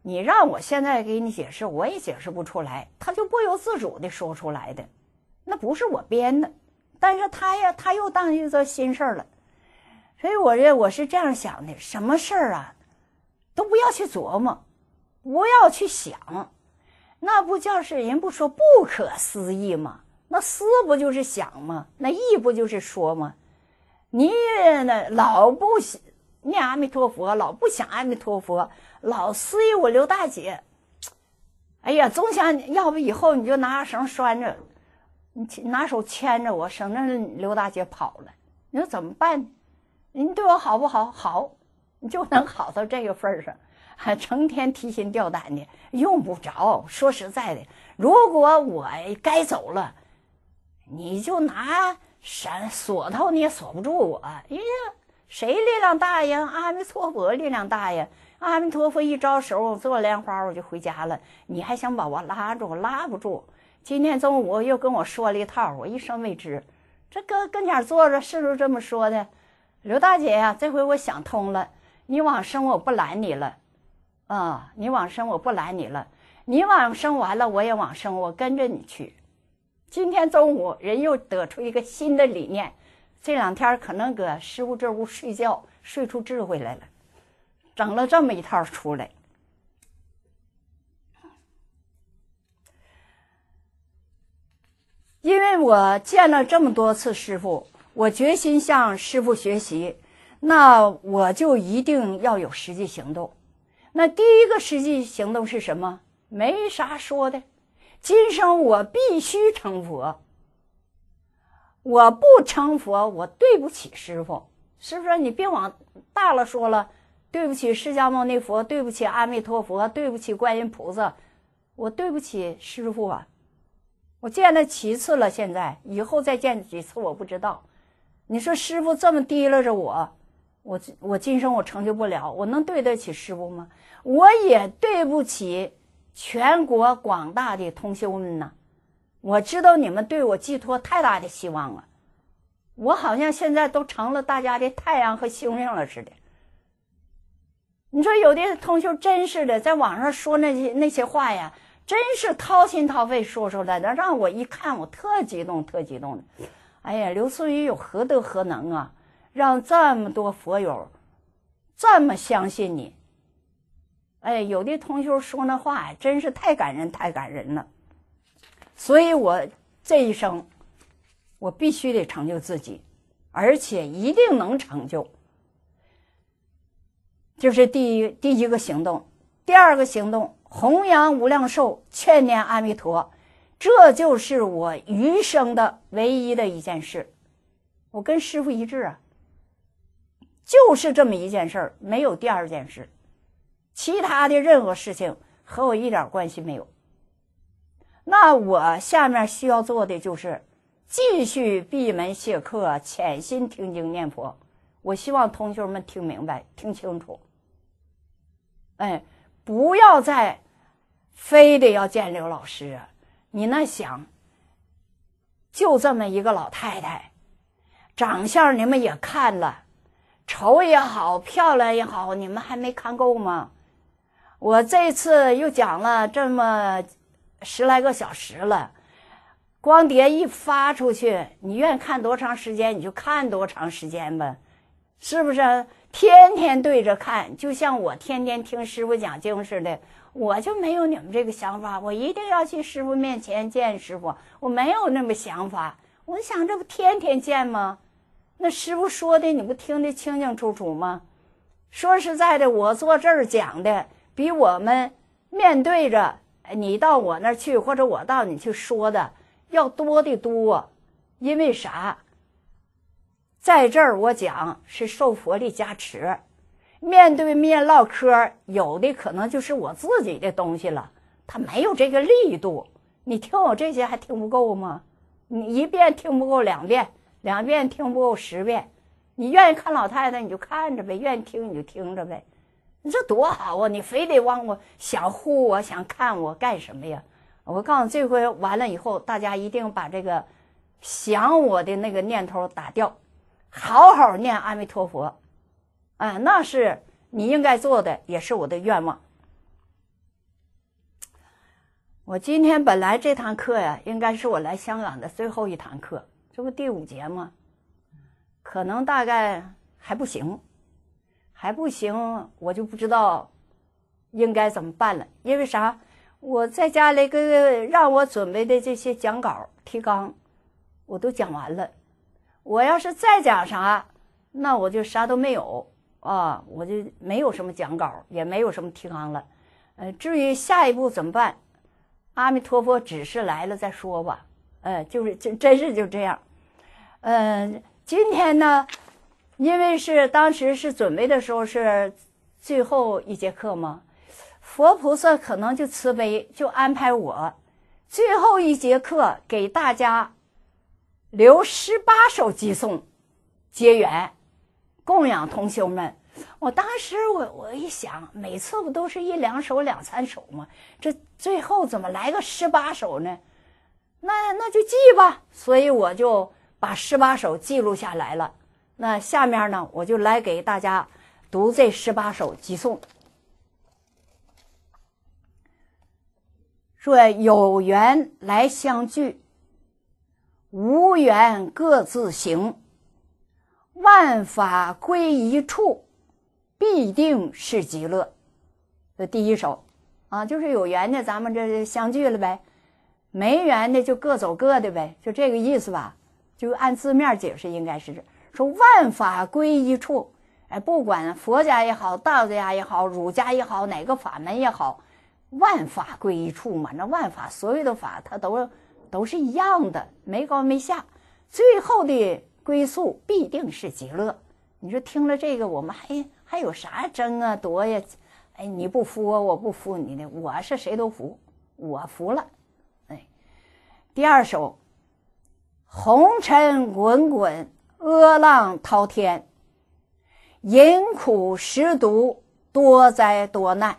你让我现在给你解释，我也解释不出来。他就不由自主的说出来的，那不是我编的。但是他呀，他又当一个心事儿了。所以，我这我是这样想的：什么事儿啊，都不要去琢磨，不要去想，那不就是人不说不可思议吗？那思不就是想吗？那意不就是说吗？你那老不念阿弥陀佛，老不想阿弥陀佛，老思忆我刘大姐。哎呀，总想要不以后你就拿绳拴着，你拿手牵着我，省得刘大姐跑了。你说怎么办？你对我好不好？好，你就能好到这个份上，还 (laughs) 成天提心吊胆的，用不着。说实在的，如果我该走了。你就拿绳锁头，你也锁不住我，因呀，谁力量大呀？阿弥陀佛力量大呀！阿弥陀佛一招手，我做莲花，我就回家了。你还想把我拉住？我拉不住。今天中午又跟我说了一套，我一声未知。这跟跟前坐着是不这么说的？刘大姐呀，这回我想通了，你往生我不拦你了，啊，你往生我不拦你了。你往生完了，我也往生，我跟着你去。今天中午，人又得出一个新的理念。这两天可能搁师傅这屋睡觉，睡出智慧来了，整了这么一套出来。因为我见了这么多次师傅，我决心向师傅学习，那我就一定要有实际行动。那第一个实际行动是什么？没啥说的。今生我必须成佛，我不成佛，我对不起师傅，是不是？你别往大了说了，对不起释迦牟尼佛，对不起阿弥陀佛，对不起观音菩萨，我对不起师傅啊！我见了七次了，现在以后再见几次我不知道。你说师傅这么提拉着我，我我今生我成就不了，我能对得起师傅吗？我也对不起。全国广大的同学们呐，我知道你们对我寄托太大的希望了，我好像现在都成了大家的太阳和星星了似的。你说有的同学真是的，在网上说那些那些话呀，真是掏心掏肺说出来的，让我一看，我特激动，特激动的。哎呀，刘素玉有何德何能啊，让这么多佛友这么相信你？哎，有的同学说那话真是太感人，太感人了。所以我这一生，我必须得成就自己，而且一定能成就。就是第一，第一个行动；第二个行动，弘扬无量寿，劝念阿弥陀，这就是我余生的唯一的一件事。我跟师傅一致啊，就是这么一件事儿，没有第二件事。其他的任何事情和我一点关系没有。那我下面需要做的就是继续闭门谢客，潜心听经念佛。我希望同学们听明白、听清楚。哎，不要再非得要见刘老师，你那想就这么一个老太太，长相你们也看了，丑也好，漂亮也好，你们还没看够吗？我这次又讲了这么十来个小时了，光碟一发出去，你愿意看多长时间你就看多长时间吧，是不是？天天对着看，就像我天天听师傅讲经似的，我就没有你们这个想法，我一定要去师傅面前见师傅，我没有那么想法，我想这不天天见吗？那师傅说的你不听得清清楚楚吗？说实在的，我坐这儿讲的。比我们面对着，你到我那儿去，或者我到你去说的要多得多。因为啥？在这儿我讲是受佛力加持，面对面唠嗑，有的可能就是我自己的东西了，他没有这个力度。你听我这些还听不够吗？你一遍听不够，两遍，两遍听不够，十遍。你愿意看老太太你就看着呗，愿意听你就听着呗。你这多好啊！你非得往我想护我想看我干什么呀？我告诉你，这回完了以后，大家一定把这个想我的那个念头打掉，好好念阿弥陀佛，啊，那是你应该做的，也是我的愿望。我今天本来这堂课呀，应该是我来香港的最后一堂课，这不第五节吗？可能大概还不行。还不行，我就不知道应该怎么办了。因为啥？我在家里给让我准备的这些讲稿、提纲，我都讲完了。我要是再讲啥，那我就啥都没有啊！我就没有什么讲稿，也没有什么提纲了。呃，至于下一步怎么办，阿弥陀佛指示来了再说吧。呃，就是真真是就这样。嗯，今天呢？因为是当时是准备的时候是最后一节课嘛，佛菩萨可能就慈悲，就安排我最后一节课给大家留十八首寄送结缘供养同学们。我当时我我一想，每次不都是一两首两三首吗？这最后怎么来个十八首呢？那那就记吧，所以我就把十八首记录下来了。那下面呢，我就来给大家读这十八首偈颂。说有缘来相聚，无缘各自行。万法归一处，必定是极乐。这第一首啊，就是有缘的，咱们这相聚了呗；没缘的，就各走各的呗，就这个意思吧。就按字面解释，应该是这。说万法归一处，哎，不管佛家也好，道家也好，儒家也好，哪个法门也好，万法归一处嘛。那万法所有的法，它都都是一样的，没高没下，最后的归宿必定是极乐。你说听了这个，我们还还有啥争啊、夺呀？哎，你不服我，我不服你的，我是谁都服，我服了。哎，第二首，红尘滚滚。阿浪滔天，饮苦食毒，多灾多难，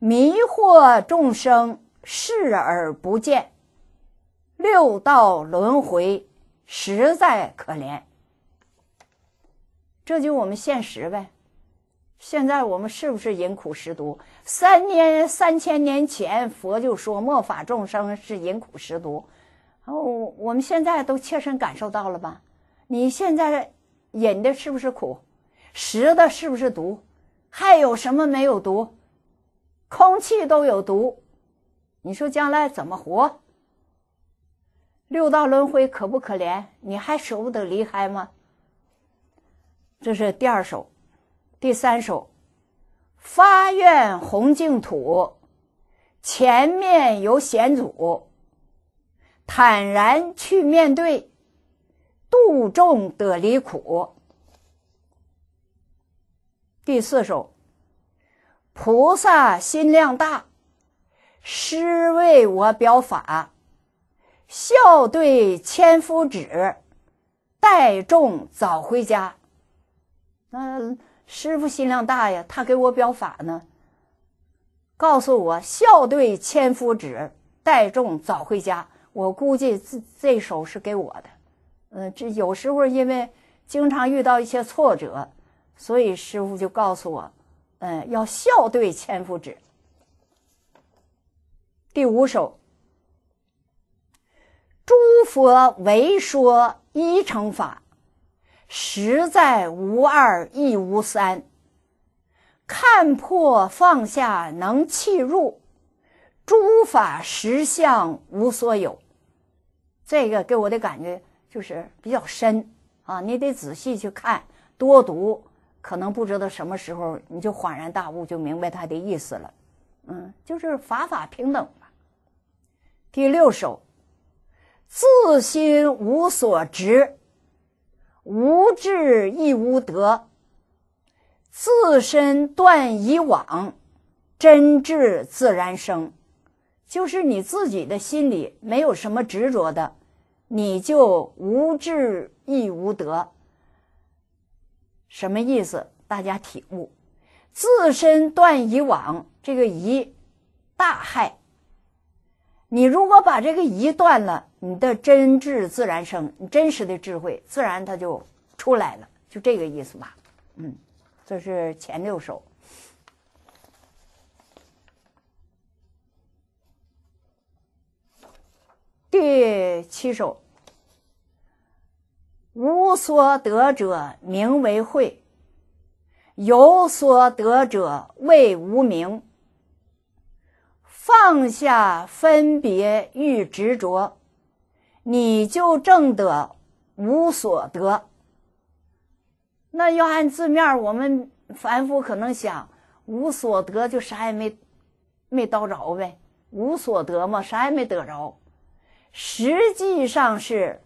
迷惑众生，视而不见，六道轮回，实在可怜。这就我们现实呗。现在我们是不是饮苦食毒？三年三千年前，佛就说末法众生是饮苦食毒。哦，我们现在都切身感受到了吧？你现在饮的是不是苦，食的是不是毒？还有什么没有毒？空气都有毒，你说将来怎么活？六道轮回可不可怜？你还舍不得离开吗？这是第二首，第三首，发愿宏净土，前面有险阻，坦然去面对。度众得离苦。第四首，菩萨心量大，师为我表法，孝对千夫指，带众早回家。那师傅心量大呀，他给我表法呢，告诉我孝对千夫指，带众早回家。我估计这这首是给我的。嗯，这有时候因为经常遇到一些挫折，所以师傅就告诉我，嗯，要笑对千夫指。第五首，诸佛为说一乘法，实在无二亦无三。看破放下能弃入，诸法实相无所有。这个给我的感觉。就是比较深啊，你得仔细去看，多读，可能不知道什么时候你就恍然大悟，就明白他的意思了。嗯，就是法法平等吧。第六首，自心无所执，无智亦无德，自身断以往，真智自然生。就是你自己的心里没有什么执着的。你就无智亦无德，什么意思？大家体悟，自身断以往这个疑，大害。你如果把这个疑断了，你的真智自然生，你真实的智慧自然它就出来了，就这个意思吧。嗯，这是前六首。第七首：无所得者名为慧，有所得者谓无明。放下分别与执着，你就证得无所得。那要按字面，我们凡夫可能想，无所得就啥也没没叨着呗，无所得嘛，啥也没得着。实际上是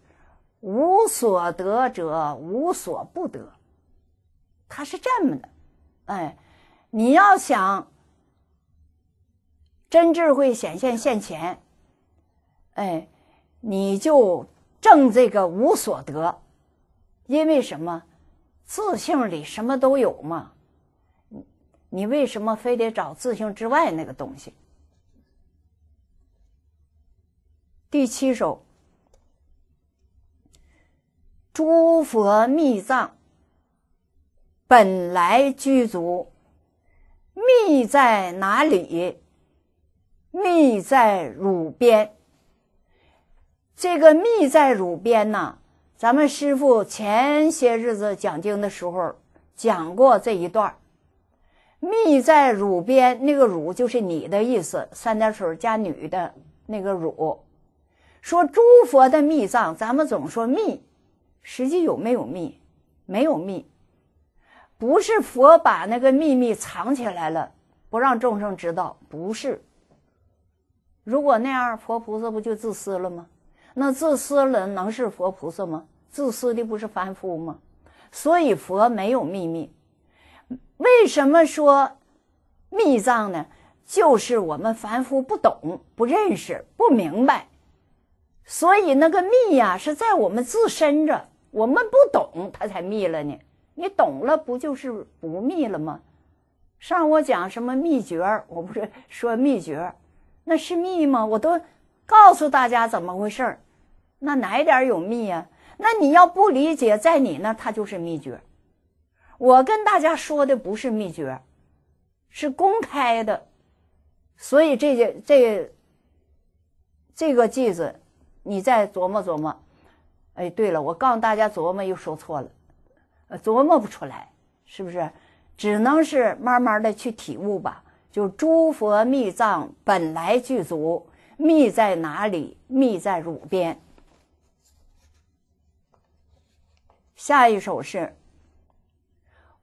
无所得者无所不得，他是这么的，哎，你要想真智慧显现现前，哎，你就证这个无所得，因为什么？自性里什么都有嘛，你为什么非得找自性之外那个东西？第七首，诸佛密藏，本来具足，密在哪里？密在汝边。这个密在汝边呢？咱们师傅前些日子讲经的时候讲过这一段秘密在汝边，那个汝就是你的意思，三点水加女的那个汝。说诸佛的密藏，咱们总说密，实际有没有密？没有密，不是佛把那个秘密藏起来了，不让众生知道，不是。如果那样，佛菩萨不就自私了吗？那自私了，能是佛菩萨吗？自私的不是凡夫吗？所以佛没有秘密。为什么说密藏呢？就是我们凡夫不懂、不认识、不明白。所以那个秘呀，是在我们自身着，我们不懂，它才秘了呢。你懂了，不就是不秘了吗？上我讲什么秘诀？我不是说秘诀，那是秘吗？我都告诉大家怎么回事那哪点有秘呀？那你要不理解，在你那它就是秘诀。我跟大家说的不是秘诀，是公开的。所以这些这这个句子。你再琢磨琢磨，哎，对了，我告诉大家，琢磨又说错了，呃，琢磨不出来，是不是？只能是慢慢的去体悟吧。就诸佛密藏本来具足，密在哪里？密在汝边。下一首是：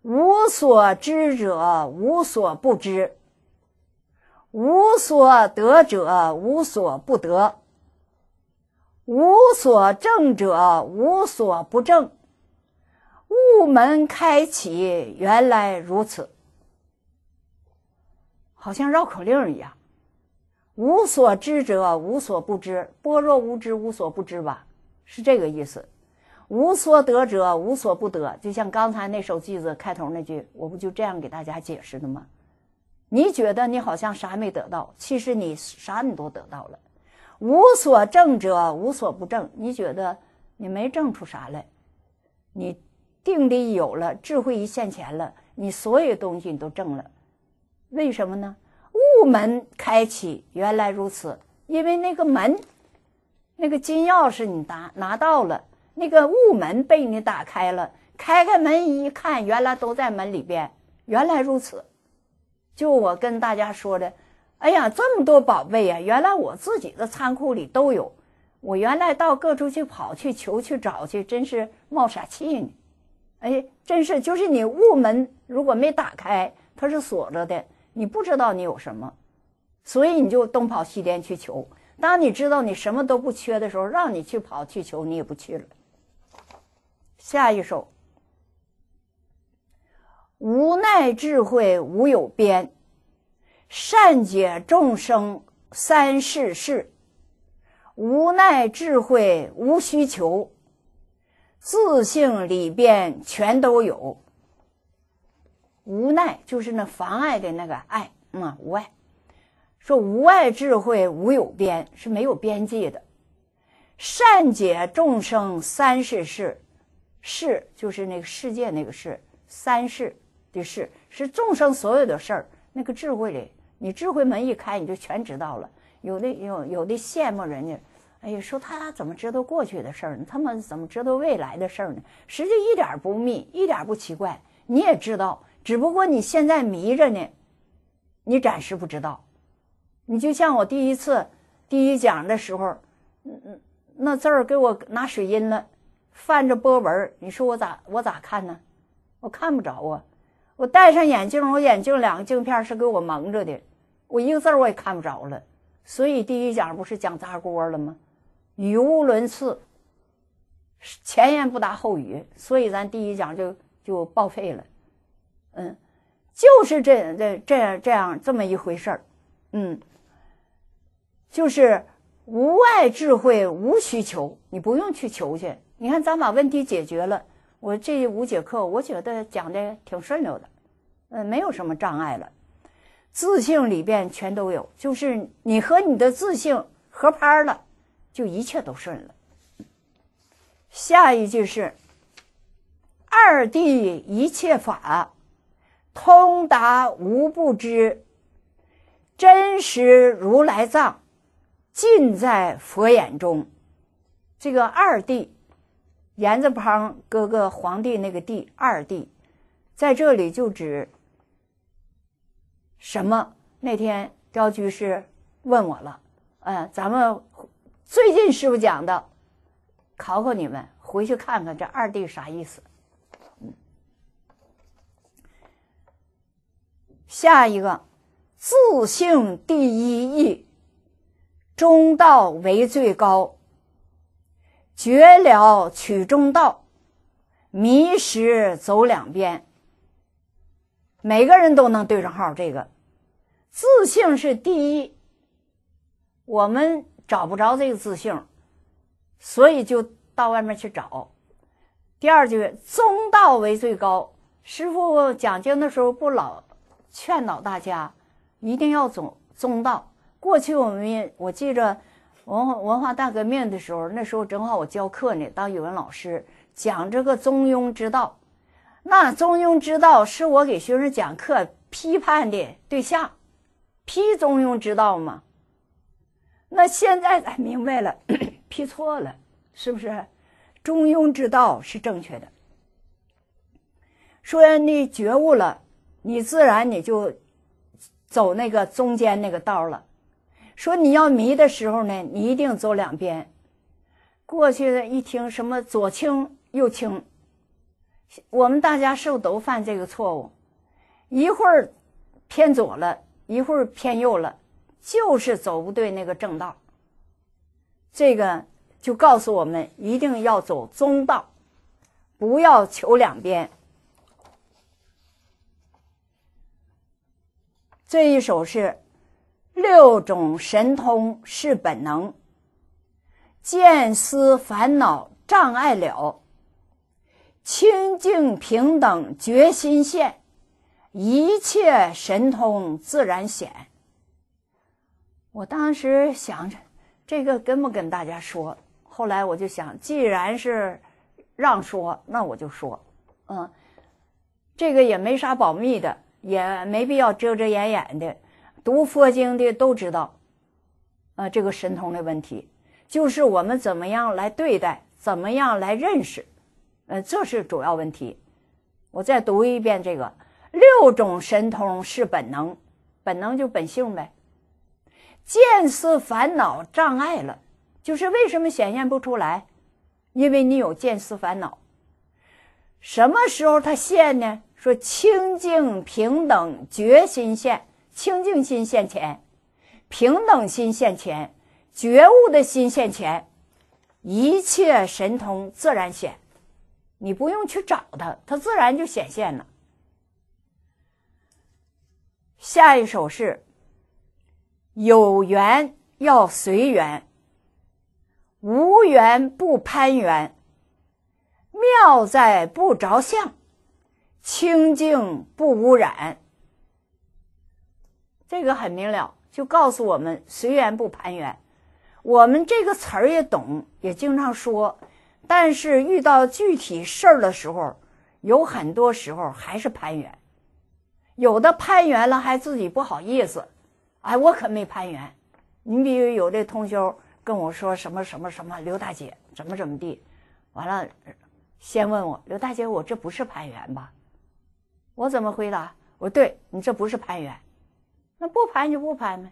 无所知者无所不知，无所得者无所不得。无所正者无所不正，悟门开启，原来如此，好像绕口令一样。无所知者无所不知，般若无知无所不知吧，是这个意思。无所得者无所不得，就像刚才那首句子开头那句，我不就这样给大家解释的吗？你觉得你好像啥没得到，其实你啥你都得到了。无所证者无所不证。你觉得你没证出啥来？你定力有了，智慧一现前了，你所有东西你都证了。为什么呢？物门开启，原来如此。因为那个门，那个金钥匙你拿拿到了，那个物门被你打开了。开开门一看，原来都在门里边，原来如此。就我跟大家说的。哎呀，这么多宝贝呀！原来我自己的仓库里都有，我原来到各处去跑去求去找去，真是冒傻气呢。哎，真是就是你物门如果没打开，它是锁着的，你不知道你有什么，所以你就东跑西颠去求。当你知道你什么都不缺的时候，让你去跑去求，你也不去了。下一首，无奈智慧无有边。善解众生三世事，无奈智慧无需求，自性里边全都有。无奈就是那妨碍的那个爱，嗯，无碍。说无碍智慧无有边，是没有边际的。善解众生三世事，事就是那个世界那个事，三世的事是众生所有的事儿。那个智慧里。你智慧门一开，你就全知道了。有的有有的羡慕人家，哎呀，说他怎么知道过去的事儿呢？他们怎么知道未来的事儿呢？实际一点不密，一点不奇怪。你也知道，只不过你现在迷着呢，你暂时不知道。你就像我第一次第一讲的时候，嗯嗯，那字儿给我拿水印了，泛着波纹。你说我咋我咋看呢？我看不着啊。我戴上眼镜，我眼镜两个镜片是给我蒙着的。我一个字我也看不着了，所以第一讲不是讲砸锅了吗？语无伦次，前言不搭后语，所以咱第一讲就就报废了，嗯，就是这这这样这样这么一回事儿，嗯，就是无爱智慧无需求，你不用去求去，你看咱把问题解决了，我这五节课我觉得讲的挺顺溜的，嗯，没有什么障碍了。自性里边全都有，就是你和你的自性合拍了，就一切都顺了。下一句是：“二谛一切法，通达无不知，真实如来藏，尽在佛眼中。”这个二谛，言字旁哥哥，皇帝那个帝，二谛，在这里就指。什么？那天刁居士问我了，嗯，咱们最近师傅讲的，考考你们，回去看看这二弟啥意思？下一个，自性第一义，中道为最高，绝了取中道，迷失走两边。每个人都能对上号，这个自性是第一。我们找不着这个自性，所以就到外面去找。第二就是中道为最高。师傅讲经的时候不老劝导大家一定要走中道。过去我们我记着文文化大革命的时候，那时候正好我教课呢，当语文老师讲这个中庸之道。那中庸之道是我给学生讲课批判的对象，批中庸之道吗？那现在才明白了，(clears throat) 批错了，是不是？中庸之道是正确的。说你觉悟了，你自然你就走那个中间那个道了。说你要迷的时候呢，你一定走两边。过去的一听什么左倾右倾。我们大家是不都犯这个错误，一会儿偏左了，一会儿偏右了，就是走不对那个正道。这个就告诉我们，一定要走中道，不要求两边。这一首是六种神通是本能，见思烦恼障碍了。清净平等觉心现，一切神通自然显。我当时想着，这个跟不跟大家说？后来我就想，既然是让说，那我就说。嗯，这个也没啥保密的，也没必要遮遮掩掩的。读佛经的都知道，啊，这个神通的问题，就是我们怎么样来对待，怎么样来认识。嗯，这是主要问题。我再读一遍这个：六种神通是本能，本能就本性呗。见思烦恼障碍了，就是为什么显现不出来？因为你有见思烦恼。什么时候它现呢？说清净平等觉心现，清净心现前，平等心现前，觉悟的心现前，一切神通自然显。你不用去找他，他自然就显现了。下一首是：有缘要随缘，无缘不攀缘，妙在不着相，清净不污染。这个很明了，就告诉我们：随缘不攀缘。我们这个词儿也懂，也经常说。但是遇到具体事儿的时候，有很多时候还是攀缘，有的攀缘了还自己不好意思，哎，我可没攀缘。你比如有的同学跟我说什么什么什么，刘大姐怎么怎么地，完了，先问我刘大姐，我这不是攀缘吧？我怎么回答？我说对你这不是攀缘，那不攀就不攀呗。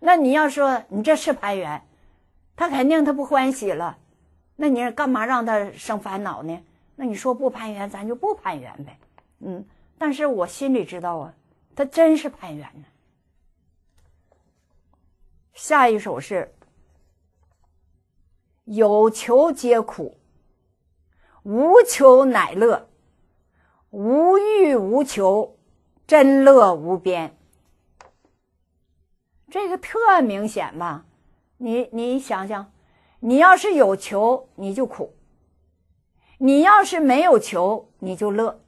那你要说你这是攀缘，他肯定他不欢喜了。那你干嘛让他生烦恼呢？那你说不攀缘，咱就不攀缘呗。嗯，但是我心里知道啊，他真是攀缘呢。下一首是：有求皆苦，无求乃乐，无欲无求，真乐无边。这个特明显吧？你你想想。你要是有求，你就苦；你要是没有求，你就乐。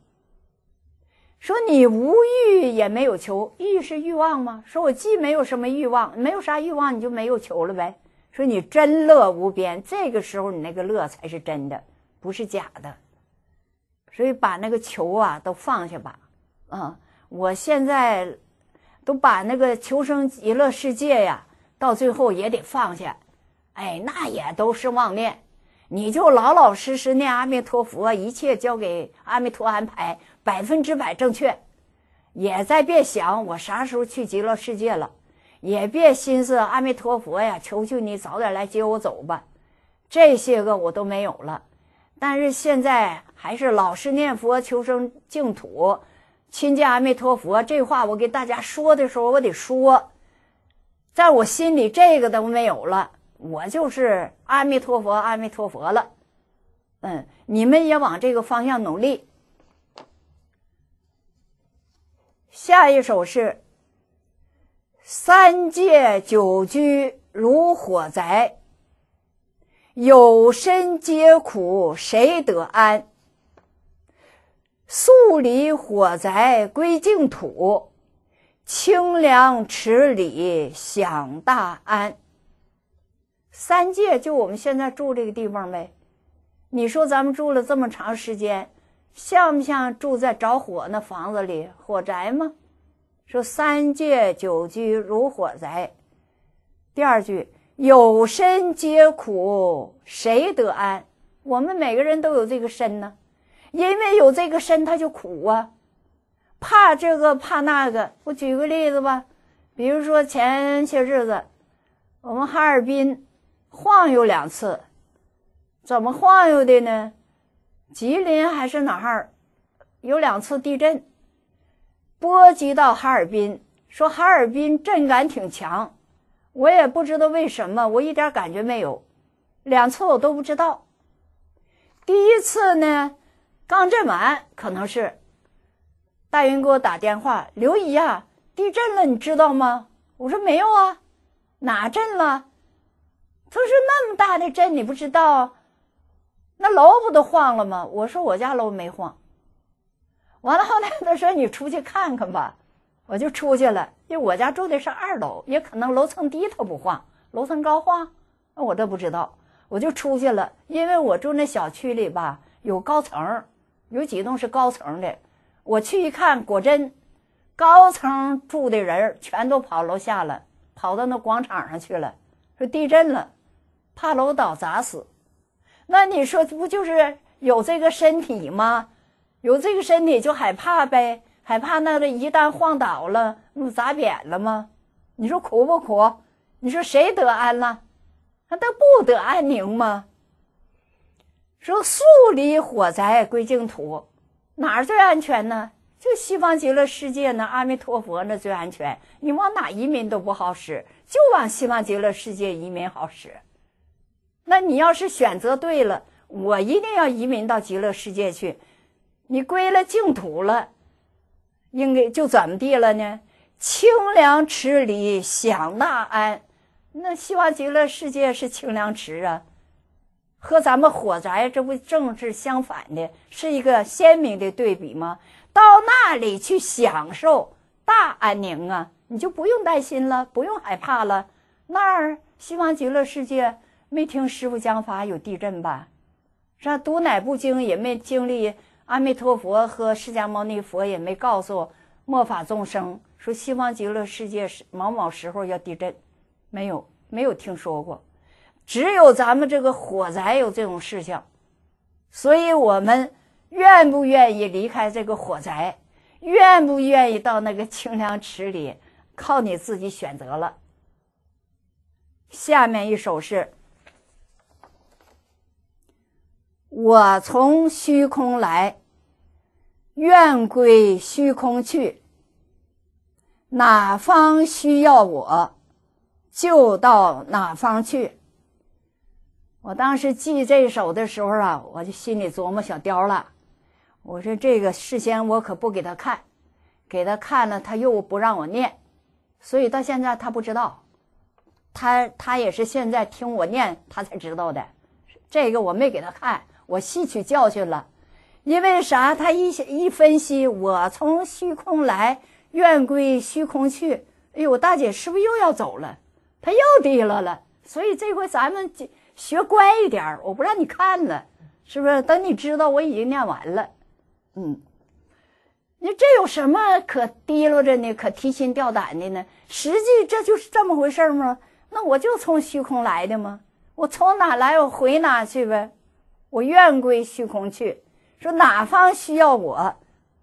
说你无欲也没有求，欲是欲望吗？说我既没有什么欲望，没有啥欲望，你就没有求了呗。说你真乐无边，这个时候你那个乐才是真的，不是假的。所以把那个求啊都放下吧。嗯，我现在都把那个求生极乐世界呀，到最后也得放下。哎，那也都是妄念，你就老老实实念阿弥陀佛，一切交给阿弥陀安排，百分之百正确。也再别想我啥时候去极乐世界了，也别心思阿弥陀佛呀，求求你早点来接我走吧。这些个我都没有了，但是现在还是老是念佛求生净土，亲近阿弥陀佛。这话我给大家说的时候，我得说，在我心里这个都没有了。我就是阿弥陀佛，阿弥陀佛了。嗯，你们也往这个方向努力。下一首是：三界久居如火宅，有身皆苦谁得安？速离火宅归净土，清凉池里享大安。三界就我们现在住这个地方呗，你说咱们住了这么长时间，像不像住在着火那房子里，火灾吗？说三界久居如火灾。第二句，有身皆苦，谁得安？我们每个人都有这个身呢，因为有这个身，他就苦啊，怕这个怕那个。我举个例子吧，比如说前些日子，我们哈尔滨。晃悠两次，怎么晃悠的呢？吉林还是哪儿？有两次地震，波及到哈尔滨，说哈尔滨震感挺强。我也不知道为什么，我一点感觉没有。两次我都不知道。第一次呢，刚震完，可能是大云给我打电话：“刘姨啊，地震了，你知道吗？”我说：“没有啊，哪震了？”他说：“那么大的震，你不知道，那楼不都晃了吗？”我说：“我家楼没晃。”完了，后来他说：“你出去看看吧。”我就出去了，因为我家住的是二楼，也可能楼层低它不晃，楼层高晃，那我都不知道。我就出去了，因为我住那小区里吧，有高层，有几栋是高层的。我去一看，果真，高层住的人全都跑楼下了，跑到那广场上去了，说地震了。怕楼倒砸死，那你说不就是有这个身体吗？有这个身体就害怕呗，害怕那个一旦晃倒了，那不砸扁了吗？你说苦不苦？你说谁得安了？他都不得安宁吗？说树离火灾归净土，哪儿最安全呢？就西方极乐世界呢，阿弥陀佛那最安全。你往哪移民都不好使，就往西方极乐世界移民好使。那你要是选择对了，我一定要移民到极乐世界去。你归了净土了，应该就怎么地了呢？清凉池里享纳安。那希望极乐世界是清凉池啊，和咱们火宅这不正是相反的，是一个鲜明的对比吗？到那里去享受大安宁啊，你就不用担心了，不用害怕了。那儿希望极乐世界。没听师傅讲法有地震吧？是读《哪部经》也没经历阿弥陀佛和释迦牟尼佛也没告诉末法众生说西方极乐世界是某某时候要地震，没有没有听说过，只有咱们这个火灾有这种事情。所以我们愿不愿意离开这个火灾，愿不愿意到那个清凉池里，靠你自己选择了。下面一首是。我从虚空来，愿归虚空去。哪方需要我，就到哪方去。我当时记这首的时候啊，我就心里琢磨小雕了。我说这个事先我可不给他看，给他看了他又不让我念，所以到现在他不知道。他他也是现在听我念他才知道的，这个我没给他看。我吸取教训了，因为啥？他一一分析，我从虚空来，愿归虚空去。哎呦，大姐，是不是又要走了？他又提溜了。所以这回咱们学乖一点我不让你看了，是不是？等你知道我已经念完了，嗯，你这有什么可提溜着呢？可提心吊胆的呢？实际这就是这么回事吗？那我就从虚空来的吗？我从哪来？我回哪去呗？我愿归虚空去，说哪方需要我，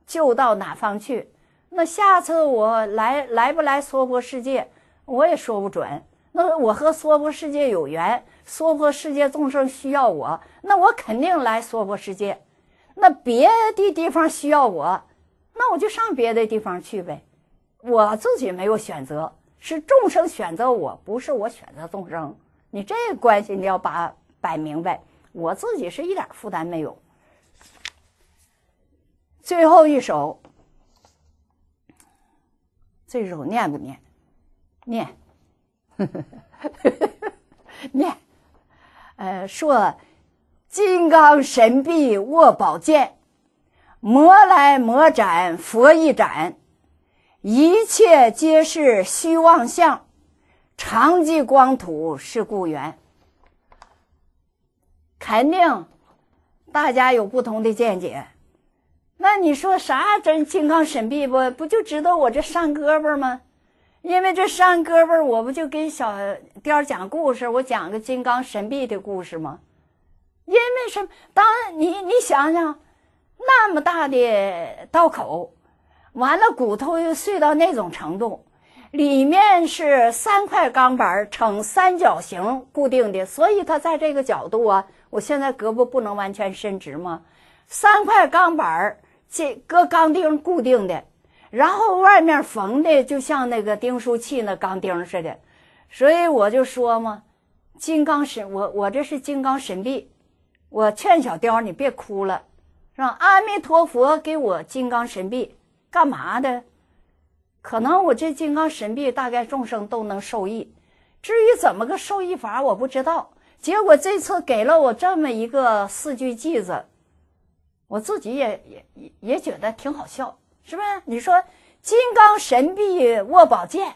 就到哪方去。那下次我来来不来娑婆世界，我也说不准。那我和娑婆世界有缘，娑婆世界众生需要我，那我肯定来娑婆世界。那别的地方需要我，那我就上别的地方去呗。我自己没有选择，是众生选择我，不是我选择众生。你这关系你要把摆明白。我自己是一点负担没有。最后一首，这首念不念？念，(laughs) 念。呃，说金刚神臂握宝剑，魔来魔斩佛一斩，一切皆是虚妄相，常记光土是故园。肯定，大家有不同的见解。那你说啥真金刚神臂不不就知道我这上胳膊吗？因为这上胳膊，我不就给小雕讲故事，我讲个金刚神臂的故事吗？因为什？当你你想想，那么大的刀口，完了骨头又碎到那种程度，里面是三块钢板呈三角形固定的，所以它在这个角度啊。我现在胳膊不能完全伸直吗？三块钢板儿，这搁钢钉固定的，然后外面缝的就像那个钉书器那钢钉似的。所以我就说嘛，金刚神，我我这是金刚神臂。我劝小雕你别哭了，是吧？阿弥陀佛，给我金刚神臂干嘛的？可能我这金刚神臂大概众生都能受益。至于怎么个受益法，我不知道。结果这次给了我这么一个四句句子，我自己也也也觉得挺好笑，是不是？你说金刚神臂握宝剑，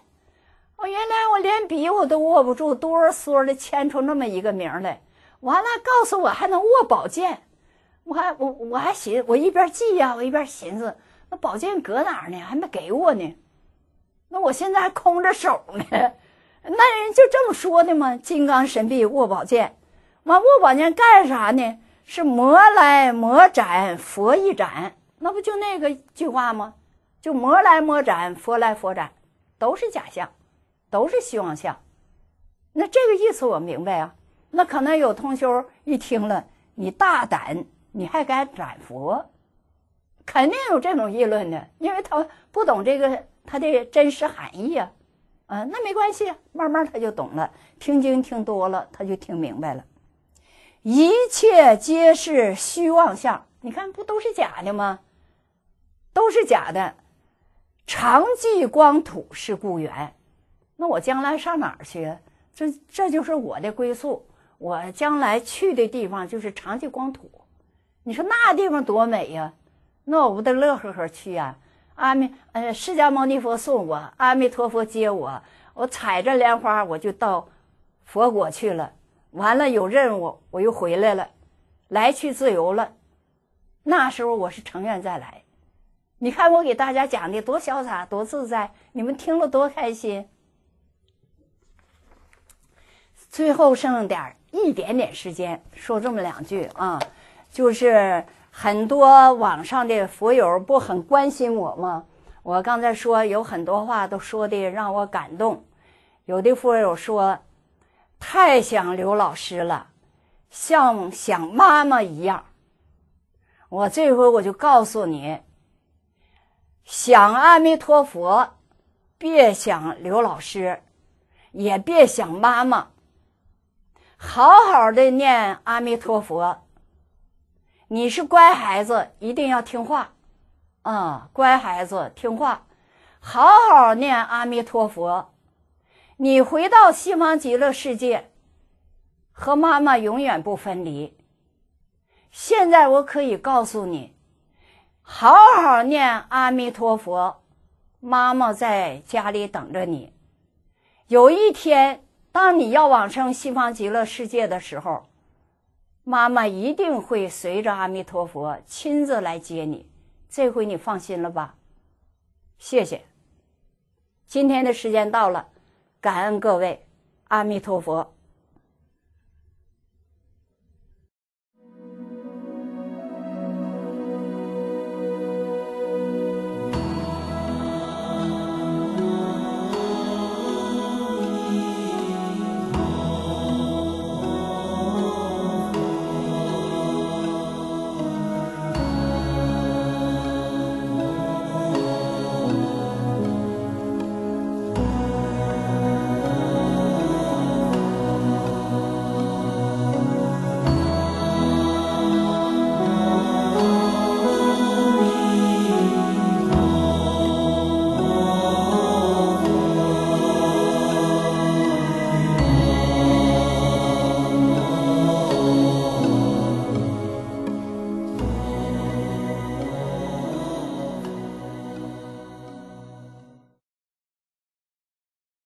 我原来我连笔我都握不住，哆嗦的签出那么一个名来。完了告诉我还能握宝剑，我还我我还寻我一边记呀，我一边寻思那宝剑搁哪儿呢？还没给我呢，那我现在还空着手呢。那人就这么说的吗？金刚神臂握宝剑，完握宝剑干啥呢？是魔来魔斩，佛一斩，那不就那个句话吗？就魔来魔斩，佛来佛斩，都是假象，都是虚妄相。那这个意思我明白啊。那可能有同修一听了，你大胆，你还敢斩佛？肯定有这种议论的，因为他不懂这个它的真实含义啊。啊，那没关系，慢慢他就懂了。听经听多了，他就听明白了。一切皆是虚妄相，你看不都是假的吗？都是假的。长寂光土是故园，那我将来上哪儿去？这这就是我的归宿。我将来去的地方就是长寂光土。你说那地方多美呀，那我不得乐呵呵去呀？阿弥，呃，释迦牟尼佛送我，阿弥陀佛接我，我踩着莲花，我就到佛国去了。完了有任务，我又回来了，来去自由了。那时候我是成愿再来。你看我给大家讲的多潇洒，多自在，你们听了多开心。最后剩点一点点时间，说这么两句啊，就是。很多网上的佛友不很关心我吗？我刚才说有很多话都说的让我感动，有的佛友说太想刘老师了，像想妈妈一样。我这回我就告诉你，想阿弥陀佛，别想刘老师，也别想妈妈，好好的念阿弥陀佛。你是乖孩子，一定要听话，啊，乖孩子听话，好好念阿弥陀佛。你回到西方极乐世界，和妈妈永远不分离。现在我可以告诉你，好好念阿弥陀佛，妈妈在家里等着你。有一天，当你要往生西方极乐世界的时候。妈妈一定会随着阿弥陀佛亲自来接你，这回你放心了吧？谢谢，今天的时间到了，感恩各位，阿弥陀佛。